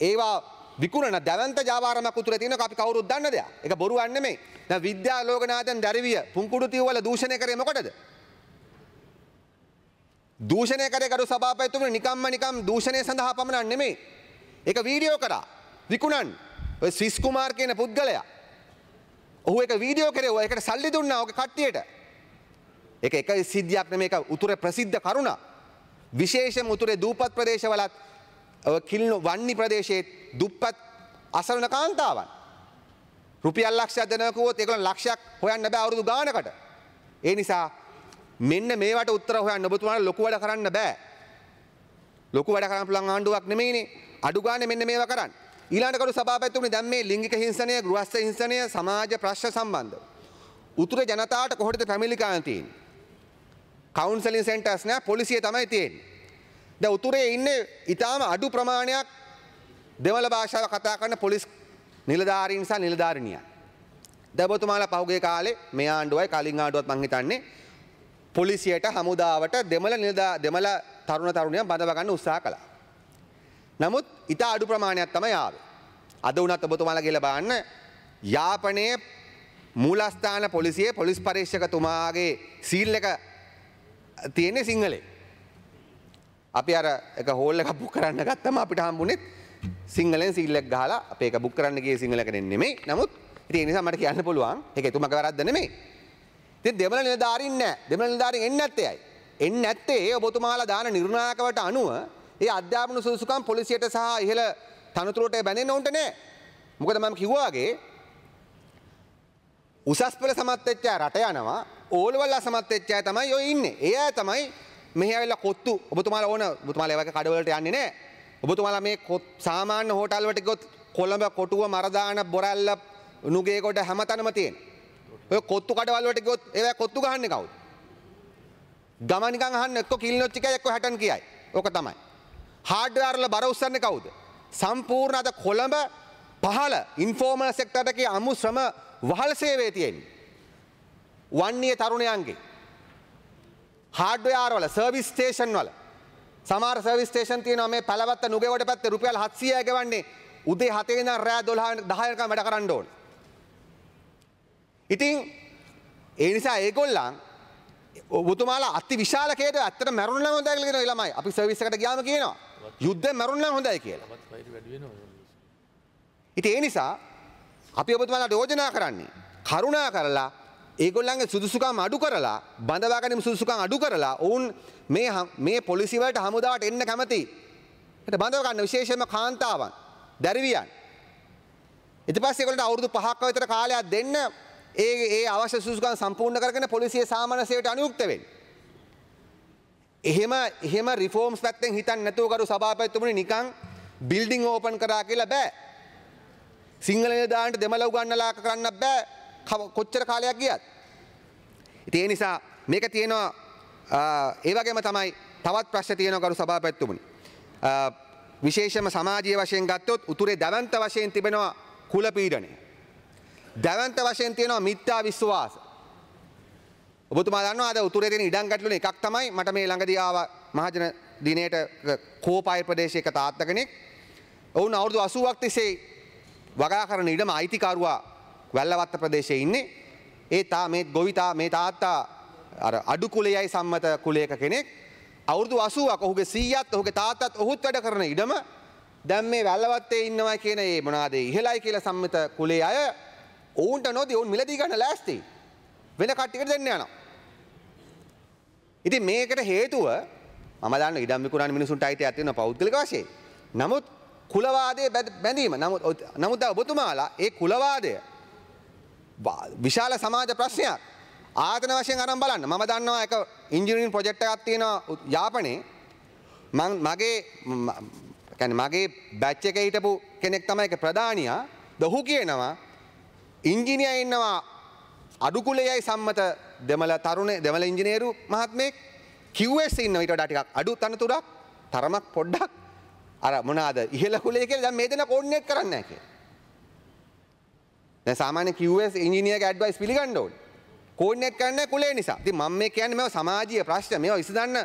ඒවා විකුණන දැවන්ත ජාවාරමක් උතුරේ තියෙනවා අපි කවුරුත් දන්න දෙයක්. ඒක බොරුවක් නෙමෙයි. දැන් විද්‍යා ලෝකනාഥන් දරවිය පුංකුඩු තියු වල දූෂණය කරේ මොකටද? දූෂණය කරේ ගරු සභාපතිතුමනි නිකම්ම නිකම් දූෂණය සඳහා පමණක් නෙමෙයි. ඒක වීඩියෝ කරා විකුණන් ඔය ස්විස් කුමාර් කියන පුද්ගලයා. ඔහු ඒක වීඩියෝ කරේ ඔය ඒකට සල්ලි දුන්නා ඔක කට්ටියට. එක එක සිද්ධියක් නෙමේ එක උතුරේ ප්‍රසිද්ධ කරුණ. විශේෂම උතුරේ දූපත් ප්‍රදේශවලත් කිල්නු වන්නි ප්‍රදේශයේ දුප්පත් අසරණ කාන්තාවන්. රුපියල් ලක්ෂයක් දෙනකුවොත් ඒගොල්ලන් ලක්ෂයක් හොයන්න බෑ අවුරුදු ගානකට. ඒ නිසා මෙන්න මේවට උත්තර හොයන්න ඔබතුමාට ලොකු වැඩ කරන්න බෑ. ලොකු වැඩ කරන්න පුළුවන් ආණ්ඩුවක් නෙමෙයිනේ. අඩු ගානේ මෙන්න මේවා කරන්න. ඊළඟට කරු සභාපතිතුමනි දැන් මේ ලිංගික හිංසනය, ගෘහස්ථ හිංසනය, සමාජ ප්‍රශ්න සම්බන්ධ. උතුර ජනතාවට කොහොමද පැමිණිලිකාන් තියෙන්නේ? කවුන්සලින් සෙන්ටර්ස් නෑ පොලිසිය තමයි තියෙන්නේ. ද උතුරේ ඉන්නේ ඉතාම අඩු ප්‍රමාණයක් දෙමළ භාෂාව කතා කරන පොලිස් නිලධාරීන් සහ නිලධාරිනියන්. දැබතුමාලා පහුගිය කාලේ මේ ආණ්ඩුවයි කලින් ආණ්ඩුවත් මං හිතන්නේ පොලිසියට හමුදාවට දෙමළ නිලදා දෙමළ තරුණ තරුණියන් බඳව ගන්න උත්සාහ කළා. නමුත් ඉතා අඩු ප්‍රමාණයක් තමයි ආවේ. අද වුණත් ඔබතුමාලා කියලා බලන්න යාපනයේ මූලස්ථාන පොලිසියේ පොලිස් පරීක්ෂකතුමාගේ සීල් එක තියෙන්නේ සිංහලේ. අපි අර එක හෝල් එක බුක් කරන්න ගත්තම අපිට හම්බුනේ සිංහලෙන් සීල්ලක් ගහලා අපේ එක බුක් කරන්න ගියේ සිංහල කෙනෙක් නෙමෙයි. නමුත් ඉතින් ඒ නිසා මට කියන්න පුළුවන් ඒක එතුමක වැරද්ද නෙමෙයි. ඉතින් දෙමළ නිලධාරීන් නැහැ. දෙමළ නිලධාරීන් එන්නේ නැත්තේ අය. එන්නේ නැත්තේ ඔබතුමාලා දාන නිර්ණායකවට අනුව ඒ අධ්‍යාපන සුදුසුකම් පොලිසියට සහ ඉහළ තනතුරට බැඳෙන්න උන්ට නැහැ. මොකද මම කිව්වා වගේ උසස් පෙළ සමත් වෙච්ච රට යනවා ඕලවල් අසමත් වෙච්ච අය තමයි ඔය ඉන්නේ. ඒ අය තමයි මෙහි ඇවිල්ලා කොත්තු ඔබතුමාලා ඕන ඔබතුමාලා ඒ වගේ කඩවලට යන්නේ නැහැ. ඔබතුමාලා මේ සාමාන්‍ය හෝටල් වලට ගියොත් කොළඹ කොටුව මරදාන බොරැල්ල නුගේකොට හැමතැනම තියෙන. ඔය කොත්තු කඩවල් වලට ගියොත් ඒවා කොත්තු ගහන්නේ කවුද? ගම නිකන් අහන්න එක්ක කිලිනොච්ච එකයි එක්ක හැටන් කියයි. ඕක තමයි. හાર્ඩ්වෙයාර් වල බර උස්සන්නේ කවුද? සම්පූර්ණ අද කොළඹ පහළ ඉන්ෆෝමල් සෙක්ටර් එකේ අමු ශ්‍රම වහල් සේවයේ තියෙන්නේ. වන්නේ තරුණයන්ගේ. හාඩ්ඩයාරවල සර්විස් ටේෂන් වල සමාර සවිස්ටේෂන් තියන මේ පැලවත්ත නුගවට පැත්ත රුපියල් හත්සිය ඇගවන්නේ උදේ හතේන රෑ දොල්හ දහයක වැඩ කරන්න ඕන. ඉතින් ඒ නිසා ඒගොල්ලන් ඔබතුමාලා අති විශාලකයට ඇත්තට මැරුණල හොඳයි කියලා ළමයි. අපි සර්විස් එකට ගියාම කියනවා. යුද්ධ මැරුණල හොඳයි කියලා. ඉතින් ඒ නිසා අපි ඔබතුමාලාට යෝජනා කරන්නේ කරුණා කරලා ඒගොල්ලන්ගේ සුදුසුකම් අඩු කරලා බඳවාගැනීම සුදුසුකම් අඩු කරලා ඔවුන් මේ මේ පොලිසි වලට හමුදාවට එන්න කැමති. ඒකට බඳව ගන්න විශේෂයෙන්ම කාන්තාවන්, දැරිවියන්. ඊට පස්සේ ඒගොල්ලන්ට අවුරුදු 5ක් විතර කාලයක් දෙන්න ඒ ඒ අවශ්‍ය සුදුසුකම් සම්පූර්ණ කරගෙන පොලිසිය සාමාන්‍ය සේවයට අනුයුක්ත වෙන්න. එහෙම එහෙම රිෆෝම්ස් පැත්තෙන් හිතන්නේ නැතුව කරු සභාපතිතුමනි නිකන් බිල්ඩින් ඕපන් කරා කියලා බෑ. සිංහල නිලධාරීන්ට දෙමළ උගන්වලා කරන්න බෑ. කොච්චර කාලයක් ගියත්. ඉතින් ඒ නිසා මේක තියෙනවා ඒ වගේම තමයි තවත් ප්‍රශ්න තියෙනවා ගරු සභාපතිතුමනි. විශේෂම සමාජීය වශයෙන් ගත්තොත් උතුරේ දවන්ත වශයෙන් තිබෙනවා කුල පීඩනය. දවන්ත වශයෙන් තියෙනවා මිත්‍යා විශ්වාස. ඔබතුමා දන්නවා අද උතුරේ තියෙන ඉඩම් ගැටලුනේ එකක් තමයි මට මේ ළඟදී ආව මහජන දිනේට කෝපාය ප්‍රදේශයක තාත්ත කෙනෙක්. ඔවුන් අවුරුදු 80ක් තිස්සේ වගා කරන ඉඩම අයිතිකරුවා වැල්ලවත්ත ප්‍රදේශයේ ඉන්නේ. ඒ තා මේ ගොවිතා මේ තාත්තා අඩු කුලයයි සම්මත කුලයක කෙනෙක් අවුරුදු 80ක් ඔහුගේ 100ත් ඔහුගේ තාත්තත් ඔහුත් වැඩ කරන ඉඩම දැන් මේ වැල්ලවත්තේ ඉන්නවා කියන ඒ මොනවාද ඉහළයි කියලා සම්මත කුලේ අය ඔවුන්ට නොදී ඔවුන් මිලදී ගන්න ලෑස්ති වෙන කට්ටියකට දෙන්න යනවා. ඉතින් මේකට හේතුව මම දන්න ඉඩම් විකුණන මිනිසුන්ට අයිතිය තියෙන පෞද්ගලික වශයෙන්. නමුත් කුලවාදයේ බැඳීම. නමුත් නමුත් ඔබතුමාලා ඒ කුලවාදය විශාල සමාජ ප්‍රශ්නයක් ආතන වශයෙන් අරම් බලන්න මම දන්නවා එක ඉංජිනීරින් ප්‍රොජෙක්ට් එකක් තියෙනවා යාපනයේ මං මගේ يعني මගේ බැච් එකේ හිටපු කෙනෙක් තමයි ඒක ප්‍රධානියා දහු කියනවා ඉංජිනේරයා ඉන්නවා අඩු කුලයයි සම්මත දෙමළ තරුණ දෙමළ ඉංජිනේරු මහත්මයෙක් QS ඉන්නවා ඊට වඩා ටිකක් අඩු තනතුරක් තරමක් පොඩ්ඩක් අර මොනවාද ඉහළ කුලය කියලා දැන් මේ දෙන කෝඩිනේට් කරන්නේ නැහැ කියලා සාමාන කිවස් ඉංජිනිය ඇඩ්වයිස් පිළිගන්නඩවන් කෝනෙක් කන්න කුලේ නිසා ති මම මේ කියන්න මෙ සමාජය ප්‍රශ්න මෙ විසඳන්න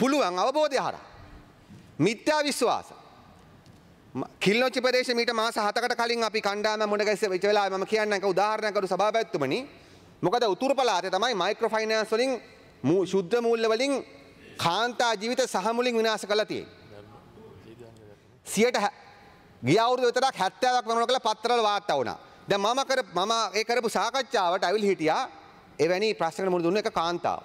පුළුවන් අවබෝධය හර. මිත්‍යා විශ්වාස. කිල්ලොච්චි ප්‍රදේශ මීට මාස හතකට කලින් අපි කණ්ඩාම මොඩ ගැස වෙච්ච වෙලා මම කියන්නක උදාහරණයකට සභාපැත්තුමනි මොකද උතුරු පළාතේ තමයි මයික්‍රෝ ෆයිනෑන්ස් වලින් ශුද්ධ මූල්‍ය වලින් කාන්තා ජීවිත සහ මුලින් විනාශ කළා තියෙන්නේ. 100ට ගිය අවුරුදු විතරක් 70ක් වෙනකොට පත්‍රවල වාර්තා වුණා. ද මම කර මම ඒ කරපු සාකච්ඡාවට ඇවිල් හිටියා එවැනි ප්‍රශ්නකට මුහුණ දුන්න එක කාන්තාව.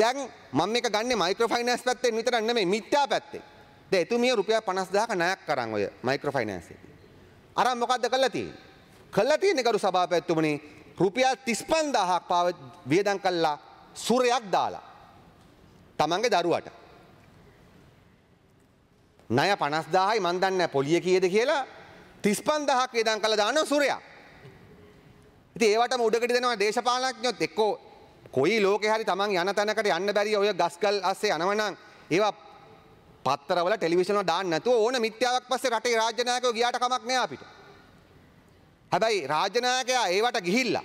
දැන් මම මේක ගන්නේ මයික්‍රෝ ෆයිනෑන්ස් පැත්තෙන් විතරක් නෙමෙයි මිත්‍යා පැත්තෙන්. දැන් එතුමිය රුපියල් 50000ක ණයක් කරන් ඔය මයික්‍රෝ ෆයිනෑන්ස් එකේ. අරන් මොකද්ද කළා තියෙන්නේ? කළා තියෙන්නේ ගරු සභාපතිතුමනි රුපියල් 35000ක් පාව වියදම් කළා සුරයක් දාලා. තමන්ගේ දරුවට. ණය 50000යි මන් දන්නේ නැහැ පොලිය කීයද කියලා තිස්පන් දහක් වියදම් කළ දානවා සුරයා. ඉතින් ඒවටම උඩකට දෙනවා දේශපාලනඥයොත් එක්කෝ කොයි ලෝකේ හරි Taman යන තැනකට යන්න බැරි ඔය ගස්කල් අස්සේ යනවනම් ඒවා පත්තරවල ටෙලිවිෂන්වල දාන්න නැතුව ඕන මිත්‍යාවක් පස්සේ රටේ රාජ්‍ය නායකයෝ ගියාට කමක් නෑ අපිට. හැබැයි රාජ්‍ය නායකයා ඒවට ගිහිල්ලා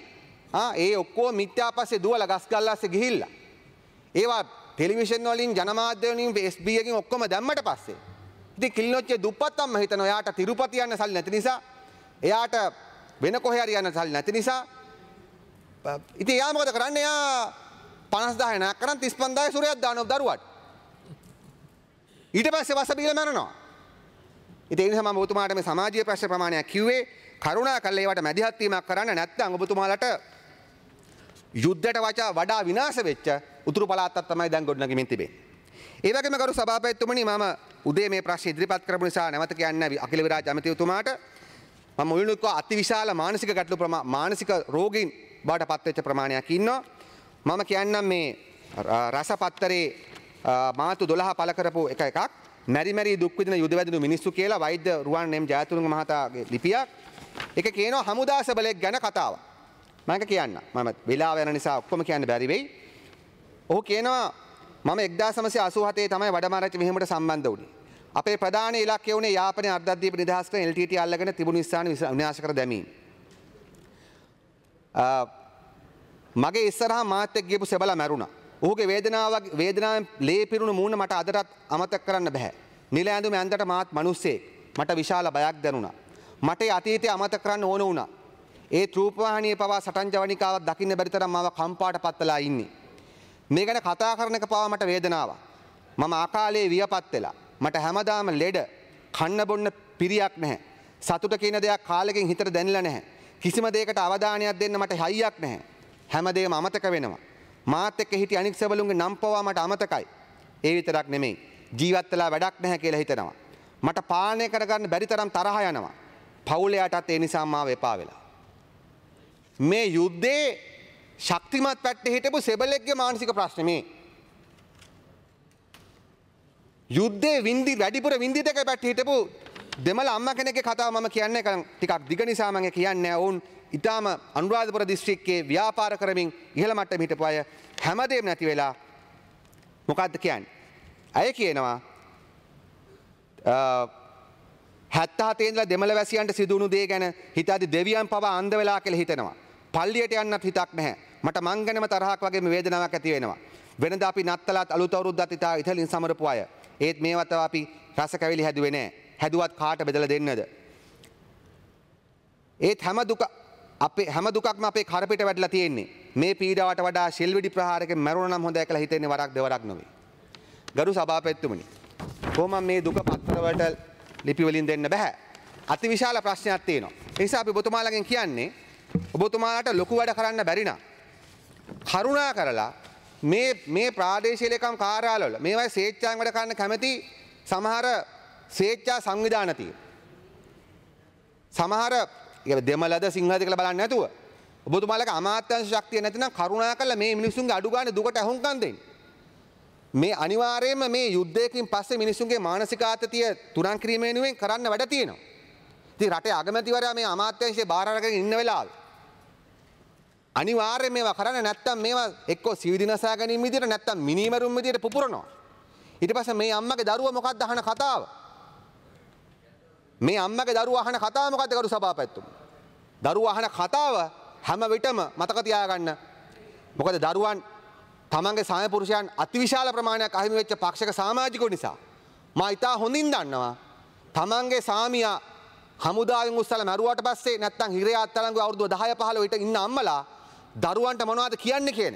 ආ ඒ ඔක්කොම මිත්‍යා පස්සේ දුවලා ගස්කල් අස්සේ ගිහිල්ලා ඒවා ටෙලිවිෂන් වලින් ජනමාධ්‍ය වලින් SB එකකින් ඔක්කොම දැම්මට පස්සේ ඉතින් කිලිනොච්චේ දුප්පත් අම්ම හිතනවා එයාට තිරුපති යන්න සල්ලි නැති නිසා එයාට වෙන කොහේ හරි යන්න සල්ලි නැති නිසා ඉතින් එයා මොකද කරන්නේ එයා 50000 නෑ කරන් 35000 සුරයක් දානවා දරුවාට ඊට පස්සේ වස බීලා මරනවා ඉතින් ඒ නිසා මම ඔබතුමාට මේ සමාජීය ප්‍රශ්න ප්‍රමාණයක් කිව්වේ කරුණා කළේ ඒවට මැදිහත් වීමක් කරන්න නැත්නම් ඔබතුමාලට යුද්ධයට වචා වඩා විනාශ වෙච්ච උතුරු පළාතක් තමයි දැන් ගොඩනගමින් තිබෙන්නේ. ඒ වගේම ගරු සභාපතිතුමනි මම උදේ මේ ප්‍රශ්න ඉදිරිපත් කරපු නිසා නැවත කියන්න අකිල විරාජ ඇමතිතුමාට මම මුලිනුත් කිව්වා අතිවිශාල මානසික ගැටලු ප්‍රමා මානසික රෝගීන් බවට පත්වෙච්ච ප්‍රමාණයක් ඉන්නවා මම කියන්නම් මේ රස පත්තරේ මාතු 12 පළ කරපු එක එකක් මැරි මැරි දුක් විඳින යුදවැදිනු මිනිස්සු කියලා වෛද්‍ය රුවන් එම් ජයතුරුංග මහතාගේ ලිපියක් ඒක කියනවා හමුදා සබලෙක් ගැන කතාවක් මම ඒක කියන්න මම වෙලාව යන නිසා ඔක්කොම කියන්න බැරි වෙයි ඔහු කියනවා මම එක්දා සමසය අසුහතේ තමයි වඩමාරච්චි මෙහෙමට සම්බන්ධ වුණේ. අපේ ප්‍රධාන ඉලක්කය වුණේ යාපනය අර්ධද්වීප නිදහස් කරන එල්ටීටී අල්ලගෙන තිබුණු ස්ථාන විනාශ කර දැමීම. මගේ ඉස්සරහා මාත් එක්ක ගියපු සෙබලා මැරුණා. ඔහුගේ වේදනාවක් වේදනාවෙන් ලේ පිරුණු මූණ මට අදටත් අමතක කරන්න බෑ. නිල ඇඳුම ඇඳට මාත් මිනිස්සෙක්. මට විශාල බයක් දැනුණා. මට අතීතය අමතක කරන්න ඕන වුණා. ඒ ත්‍රූපවාහනීය පවා සටන් ජවනිකාවක් දකින්න බැරි තරම් මාව කම්පාට පත්තලා ඉන්නේ. මේ ගැන කතා කරන එක පාව මට වේදනාවක්. මම ආකාලේ වියපත් වෙලා. මට හැමදාම ලෙඩ කන්න බොන්න පිරියක් නැහැ. සතුට කියන දෙයක් කාලෙකින් හිතට දැනෙලා නැහැ. කිසිම දෙයකට අවධානයක් දෙන්න මට හයියක් නැහැ. හැමදේම අමතක වෙනවා. මාත් එක්ක හිටි අනික් සබලුන්ගේ නම් පවා මට අමතකයි. ඒ විතරක් නෙමෙයි. ජීවත් වෙලා වැඩක් නැහැ කියලා හිතනවා. මට පාලනය කරගන්න බැරි තරම් තරහ යනවා. පවුලයටත් ඒ නිසා මාව එපා වෙලා. මේ යුද්ධේ ශක්තිමත් පැට්ට හිටපු සෙබලෙක්ගේ මානසික ප්‍රශ්නමේ. යුද්ධේ විදි වැඩිපුර විදිතක පැට් හිටපු දෙමල අම්ම කෙනෙක කතා මම කියන්න එක ටිකක් දිග නිසාමගේ කියන්න ඔවුන් ඉතාම අනුරාධපුර දිස්ත්‍රික්කේ ව්‍යාපාර කරමින් ඉහළ මට්ටම හිටපු අය හැමදේම නැති වෙලා මොකක්ද කියන්නේ. ඇය කියනවා හැත්තා තේන්දලා දෙමළ වැසියන්ට සිදුවුණු දේ ගැන හිතාදි දෙවියන් පවා අන්ද වෙලා කියලා හිතනවා. පල්ලියට යන්නත් හිතක් නැහැ. මට මං ගැනම තරහක් වගේම වේදනාවක් ඇති වෙනවා. වෙනදා අපි නත්තලත් අලුත් අවුරුද්දත් ඉතා ඉතලින් සමරපු අය. ඒත් මේ වතාව අපි රස කැවිලි හැදුවේ නැහැ. හැදුවත් කාට බෙදලා දෙන්නද? ඒත් හැම දුක අපේ හැම දුකක්ම අපේ කරපිට වැටලා තියෙන්නේ. මේ පීඩාවට වඩා ශෙල්විඩි ප්‍රහාරකෙන් මැරුණා නම් හොඳයි කියලා හිතෙන්නේ වරක් දෙවරක් නෙවෙයි. ගරු සභාපතිතුමනි, කොහොමද මේ දුක පත්‍රවලට ලිපි වලින් දෙන්න බෑ? අතිවිශාල ප්‍රශ්නයක් තියෙනවා. ඒ නිසා අපි ඔබතුමාලගෙන් කියන්නේ ඔබතුමාට ලොකු වැඩ කරන්න බැරින. කරුණා කරලා මේ ප්‍රාදේශීලකම් කාරාලොල මේවයි සේච්චාන් වැඩ කරන්න කැමති සමහර සේච්චා සංවිධානතිය. සමහර දෙමලද සිංහද කළ බලන්න නැතුව. ඔබතුමාලක අමාත්‍යංශ ශක්තිය නැතිනම් කරුණා කළ මේ මිනිසුන්ගේ අඩු ගන්න දුකට අහුම්කම් දෙන්න. මේ අනිවාර්යයෙන්ම මේ යුද්ධයකින් පස්සේ මිනිසුන්ගේ මානසික ආතතිය තුරන් කිරීම වෙනුවෙන් කරන්න වැඩ තියෙනවා. ඉතින් රටේ අගමැතිවරයා මේ අමාත්‍යංශයේ බාර අරගෙන ඉන්න වෙලාවේ අනිවාර්ය මේවා කරන්න නැත්තම් මේවා එක්කෝ සිවිදිනසා ගැනීම විදියට නැත්තම් මිනීමරුම් විදියට පුපුරනවා. ඊට පස්සේ මේ අම්මගේ දරුවා මොකක්ද අහන කතාව? මේ අම්මගේ දරුවා අහන කතාව මොකද්ද කරු සභාපතිතුමෝ? දරුවා අහන කතාව හැම විටම මතක තියාගන්න. මොකද දරුවන් තමන්ගේ සමපුරුෂයන් අතිවිශාල ප්‍රමාණයක් අහිමි වෙච්ච පාක්ෂික සමාජිකෝ නිසා මා ඉතා හොඳින් දන්නවා තමන්ගේ සාමියා හමුදාවෙන් උස්සලා මැරුවාට පස්සේ නැත්තම් හිරේ අත්අඩංගුව අවුරුදු 10 15 විතර ඉන්න අම්මලා දරුවන්ට මොනවාද කියන්න කියන.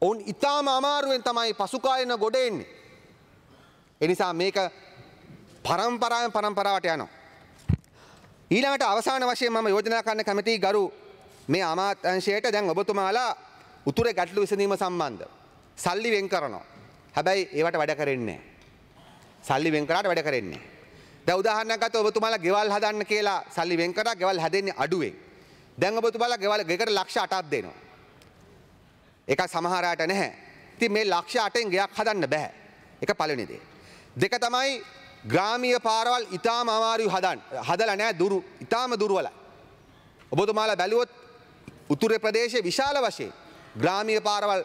ඔවුන් ඉතාම අමාරුවෙන් තමයි පසුකායන ගොඩ එන්නේ. එනිසා මේක පරම්පරාවෙන් පරම්පරාවට යනවා. ඊළඟට අවසාන වශයෙන් මම යෝජනා කරන්න කැමති ගරු මේ අමාත්‍යංශයට දැන් ඔබතුමාලා උතුරේ ගැටලු විසඳීම සම්බන්ධ සල්ලි වෙන් කරනවා. හැබැයි ඒවට වැඩ කරන්නේ සල්ලි වෙන් කරාට වැඩ කරන්නේ. දැන් උදාහරණයක් ගත්තොත් ඔබතුමාලා ගෙවල් හදන්න කියලා සල්ලි වෙන් කරා ගෙවල් හැදෙන්නේ අඩුවෙන්. දැන් ඔබතුමාලා ගෙවල් ගෙකට ලක්ෂ 8ක් දෙනවා. එකක් සමහරට නැහැ. ඉතින් මේ ලක්ෂ 8ෙන් ගෙයක් හදන්න බෑ. ඒක පළවෙනි දේ. දෙක තමයි ග්‍රාමීය පාරවල් ඊටාම අමාරුයි හදන්න. හදලා නැහැ දුරු ඊටාම දුර්වලයි. ඔබතුමාලා බැලුවොත් උතුරු ප්‍රදේශයේ විශාල වශයෙන් ග්‍රාමීය පාරවල්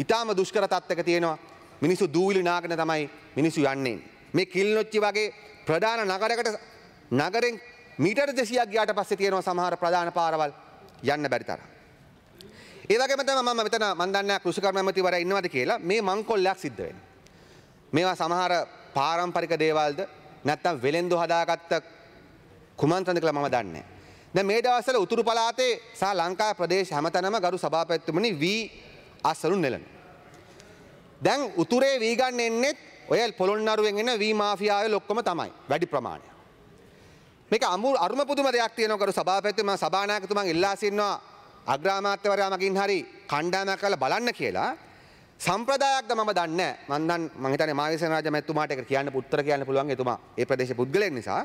ඊටාම දුෂ්කර තත්ත්වයක තියෙනවා. මිනිස්සු දූවිලි නාගෙන තමයි මිනිස්සු යන්නේ. මේ කිල්නොච්චි වගේ ප්‍රධාන නගරයකට නගරෙන් මීටර් දෙසියක් ගියාට පස්සේ තියෙනවා සමහර ප්‍රධාන පාරවල් යන්න බැරි තරම්. ඒ වගේම තමයි මම මෙතන මම දන්නේ නැහැ කෘෂිකර්ම ඇමතිවරයා ඉන්නවද කියලා මේ මංකොල්ලයක් සිද්ධ වෙන්නේ. මේවා සමහර පාරම්පරික දේවල්ද නැත්නම් වෙලෙන්දු හදාගත්ත කුමන්ත්‍රණද කියලා මම දන්නේ නැහැ. දැන් මේ දවස්වල උතුරු පළාතේ සහ ලංකා ප්‍රදේශ හැමතැනම ගරු සභාපතිතුමනි වී අසලුන් නෙලනවා. දැන් උතුරේ වී ගන්න එන්නෙත් ඔය පොළොන්නරුවෙන් එන වී මාෆියාවේ ලොක්කම තමයි වැඩි ප්‍රමාණය. මේක අමුල් අරුම පුදුම දෙයක් තියෙනවකරු සභාපතිතුමා සභානායකතුමන් ඉල්ලා සිටිනවා අග්‍රාමාත්‍යවරයා මගින් හරි කණ්ඩායමක් කරලා බලන්න කියලා සම්ප්‍රදායක්ද මම දන්නේ මම දැන් මම හිතන්නේ මාවිසේන රාජමැතිතුමාට ඒක කියන්න පුත්‍ර කියන්න පුළුවන් එතුමා ඒ ප්‍රදේශයේ පුද්ගලයෙක් නිසා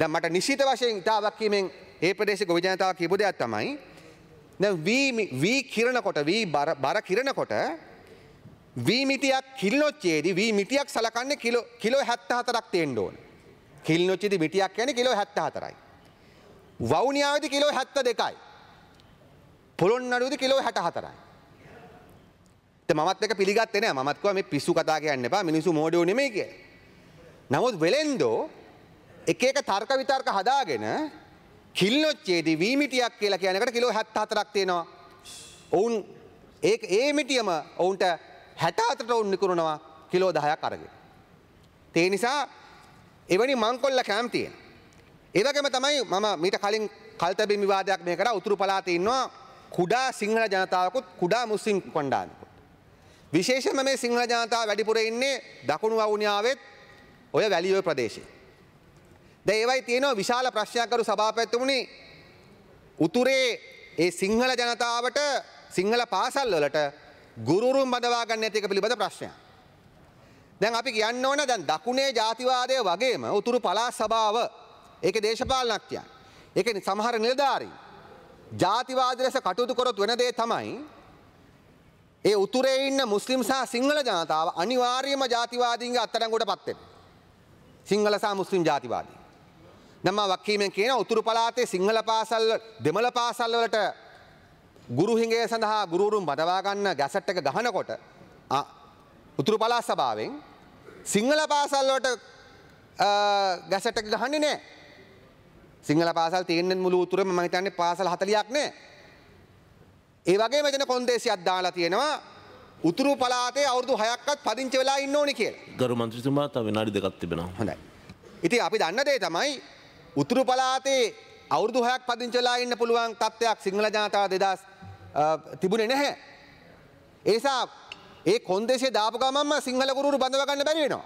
දැන් මට නිශ්චිත වශයෙන් ඉතාවක් කීමෙන් ඒ ප්‍රදේශයේ ගොවි ජනතාව කියපු දෙයක් තමයි දැන් වී වී කිරණකොට වී බර බර කිරණකොට වී මිටියක් කිල්ලොච්චේදී වී මිටියක් සලකන්නේ කිලෝ කිලෝ 74ක් තියෙන්න ඕන හිල්නොච්චිති මිටියක් යන කිලෝ හැත්ත හතරයි. වවුනියාවදි කිලෝ හැත්ත දෙකයි. පොළොන් අඩුදි කිලෝ හැට හතරයි. මත් එක පිළිගත්තේ නෑ මත්කව මේ පිස්සු කතා කියන්න එපා මිනිසු මෝඩෝ නෙමෙයි කිය. නමුත් වෙලෙන්දෝ එක එක තර්ක විතර්ක හදාගෙන කිල්නොච්චේදී වීමිටියක් කියලා කියනකට කිලෝ 74ක් තියෙනවා. ඔවුන් ඒ ඒ මිටියම ඔවුන්ට 64ට ඔවුන් නිකුරනවා කිලෝ 10ක් අරගෙන. ඒ නිසා එවැනි මංකොල්ල කෑම් තියෙන. ඒවගේම තමයි මම මීට කලින් කල්තැබි විවාදයක් මේ කර උතුරු පලාතේ ඉන්නවා කුඩා සිංහල ජනතාවකුත් කුඩා මුස්ලිම් කොණ්ඩායමකුත්. විශේෂම මේ සිංහල ජනතාව වැඩිපුර ඉන්නේ දකුණු වවුනියාවෙත් ඔය වැලියෝ ප්‍රදේශයේ. දැන් ඒවයි තියෙනවා විශාල ප්‍රශ්නයක් අරු සභාපතිතුමනි උතුරේ ඒ සිංහල ජනතාවට සිංහල පාසල් වලට ගුරුරුන් බඳවා ගන්න නැති එක පිළිබඳ ප්‍රශ්නයක්. දැන් අපි කියන්න ඕන දැන් දකුණේ ජාතිවාදය වගේම උතුරු පලා සභාව ඒක දේශපාලනක්තියන්. එක සමහර නිලධාරී. ජාතිවාද ලෙස කටයුතු කොරොත් වෙන දේ තමයි. ඒ උතුරේ ඉන්න මුස්ලිම් සහ සිංහල ජනතාව අනිවාර්යම ජාතිවාදීන්ගේ අත්තරංගොට පත්වෙන. සිංහල සහ මුස්ලිම් ජාතිවාදී. නම වක්කීමෙන් කියන උතුරු පලාතේ සිංහල පාසල් දෙමළ පාසල් වලට ගුරුහිගේ සඳහා ගුරුරුම් බදවාගන්න ගැසට් එක ගහනකොට උතුරු පලා සභාවෙන් සිංහල පාසල්ලට ගැසට ගහන්නේ නෑ සිංහල පාසල් තියෙන්ෙන් මුළු උතුර මහිතන්නේ පාසල් හතලයක් නෑ ඒ වගේ මෙතන කොන්දේසි අද්දාලා තියෙනවා උතුරු පලාතේ අවුරදු හයක්වත් පදිංචි වෙලා ඉන්න ඕනි කිය ගරු මන්ත්‍රතුමා තව නාඩි දෙකක් තිබෙනවා හොඳයි ඉතින් අපි දන්න දේ තමයි උතුරු පලාතේ අවුරදු හයක් පදිංචි වෙලා ඉන්න පුළුවන් තත්ත්වයක් සිංහල ජනතාව දෙදස් තිබුණේ නැහැ ඒසා ඒ කොන්දේශේ දාපු ගමන්ම සිංහල ගුරුරු බඳව ගන්න බැරි වෙනවා.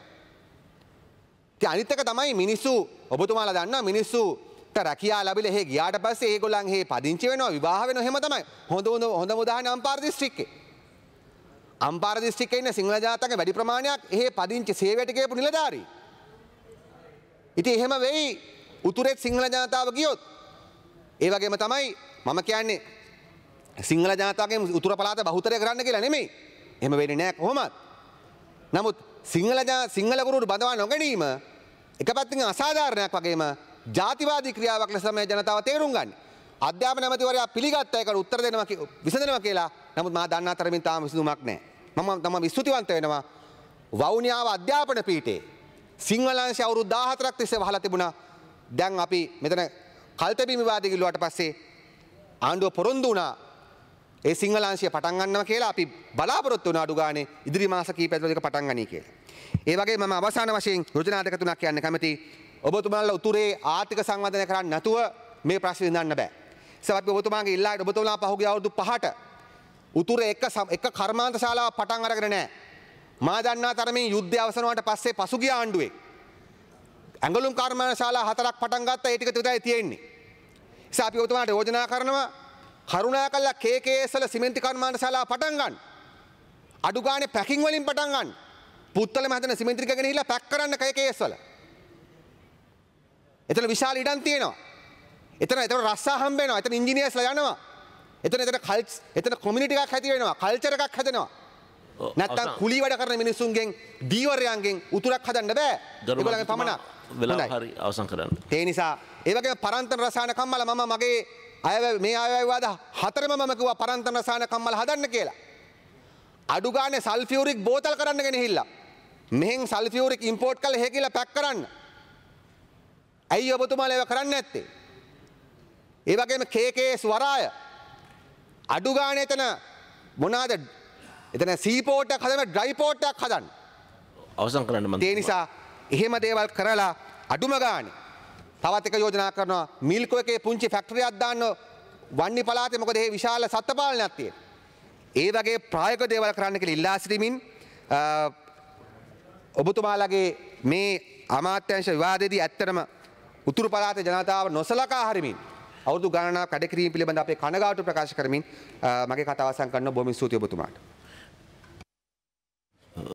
ඉතින් අනිත් එක තමයි මිනිස්සු ඔබතුමාලා දන්නවා මිනිස්සු රැකියා ලැබිලා එහෙ ගියාට පස්සේ ඒගොල්ලන් එහෙ පදිංචි වෙනවා විවාහ වෙනවා එහෙම තමයි. හොඳ හොඳ හොඳ උදාහරණ අම්පාර දිස්ත්‍රික්කේ. අම්පාර දිස්ත්‍රික්කේ ඉන්න සිංහල ජනතාවගේ වැඩි ප්‍රමාණයක් එහෙ පදිංචි සේවයට ගියපු නිලධාරී. ඉතින් එහෙම වෙයි උතුරෙත් සිංහල ජනතාව ගියොත්. ඒ වගේම තමයි මම කියන්නේ සිංහල ජනතාවගේ උතුර පළාත බහුතරය කරන්න කියලා නෙමෙයි. එම වෙන නෑ කොහොමත්. නමුත් සිංහලජා සිංහලකුරුට බඳවා නොගැනීම එක පැත්තිෙන් අසාධාරණයක් වගේම ජාතිවාදී ක්‍රියාවක් ලෙසමය ජනතාව තේරුම් ගන්න. අධ්‍යාපන ඇමතිවරයා පිළිගත්ත එකට උත්තර දෙනවා විසඳනවා කියලා නමුත් මා දන්නා තරමින් තාම විසඳුමක් නෑ. මම තම විස්තුතිවන්ත වෙනවා වෞනියාව අධ්‍යාපන පීටේ සිංහලංශ අවුරු දාහතරක් තිස්සේ වහලා තිබුණා. දැන් අපි මෙතන කල්තබිම විවාදෙ කිලුවාට පස්සේ ආණ්ඩුව පොරොන්දු වුණා ඒ සිංහලාංශය පටන් ගන්නවා කියලා අපි බලාපොරොත්තු වුණ අඩු ගානේ ඉදිරි මාස කීපයකදී පටන් ගනී කියලා. ඒ වගේ මම අවසාන වශයෙන් යෝජනා දෙක තුනක් කියන්න කැමතියි. ඔබතුමාලා උතුරේ ආර්ථික සංවර්ධනය කරන්නේ නැතුව මේ ප්‍රශ්නේ විඳන්න බෑ. සබත් ඔබතුමාගේ ඉල්ලාට ඔබතුමලා පහුගිය අවුරුදු 5ට උතුරේ එක එක කර්මාන්ත ශාලාව පටන් අරගෙන නැහැ. මා දන්නා තරමින් යුද්ධය අවසන් වුණාට පස්සේ පසුගිය ආණ්ඩුවේ ඇඟලුම් කර්මාන්ත ශාලා හතරක් පටන් ගත්තා ඒ ටික විතරයි තියෙන්නේ. ඉතින් අපි ඔබතුමාට යෝජනා කරනවා කරුණා කල්ලා කේකේසල සිමෙන්ති කර්මාන්ත ශාලා පටන් ගන්න. අඩු ගානේ පැකින් වලින් පටන් ගන්න. පුත්තලම හදන සිමෙන්ති ටික ගිහිල්ලා පැක් කරන්න කේකේසල. එතන විශාල ඉඩම් තියෙනවා. එතන එතන රස්සා හම්බ වෙනවා. එතන ඉංජිනේර්ස්ලා යනවා. එතන එතන කල් එතන කොමියුනිටි එකක් හැටි වෙනවා. කල්චර් එකක් හැදෙනවා. නැත්තම් කුලි වැඩ කරන මිනිස්සුන්ගෙන් දීවරයන්ගෙන් උතුරක් හදන්න බෑ. ඒගොල්ලන්ගේ පමණක්. වෙලාව හරි අවසන් කරන්න. ඒ නිසා ඒ වගේම පරන්තර රසායන කම්මල මම මගේ අය මේ අයවාද හතරම මමකවා පරන්තන රසායන කම්මල හදන්න කියලා. අඩු ගානේ සල්ෆියුරික් බෝතල් කරන්න ගෙනහිල්ලා. මෙහෙන් සල්ෆියුරික් ඉම්පෝට් කළ හැකි කියලා පැක් කරන්න. ඇයි ඔබතුමාලා ඒව කරන්නේ නැත්තේ? ඒ වගේම KKS වරාය අඩු ගානේ එතන මොනවාද? එතන සී පෝට් එකක් හදන්න ඩ්‍රයි පෝට් එකක් හදන්න. අවසන් කරන්න මම. ඒ නිසා එහෙම දේවල් කරලා අඩුම ගානේ තවත් එක යෝජනා කරනවා මිල්කෝ එකේ පුංචි ෆැක්ටරියක් දාන්න වන්නි පළාතේ මොකද ඒ විශාල සත්ත්ව පාලනයක් තියෙන. ඒ වගේ ප්‍රායෝගික දේවල් කරන්න කියලා ඉල්ලා සිටිමින් ඔබතුමාලගේ මේ අමාත්‍යංශ විවාදයේදී ඇත්තටම උතුරු පළාතේ ජනතාව නොසලකා හරිමින් අවුරුදු ගණනාවක් කඩකිරීම පිළිබඳ අපේ කනගාටු ප්‍රකාශ කරමින් මගේ කතාව අවසන් කරන බොහොම ස්තුතියි ඔබතුමාට.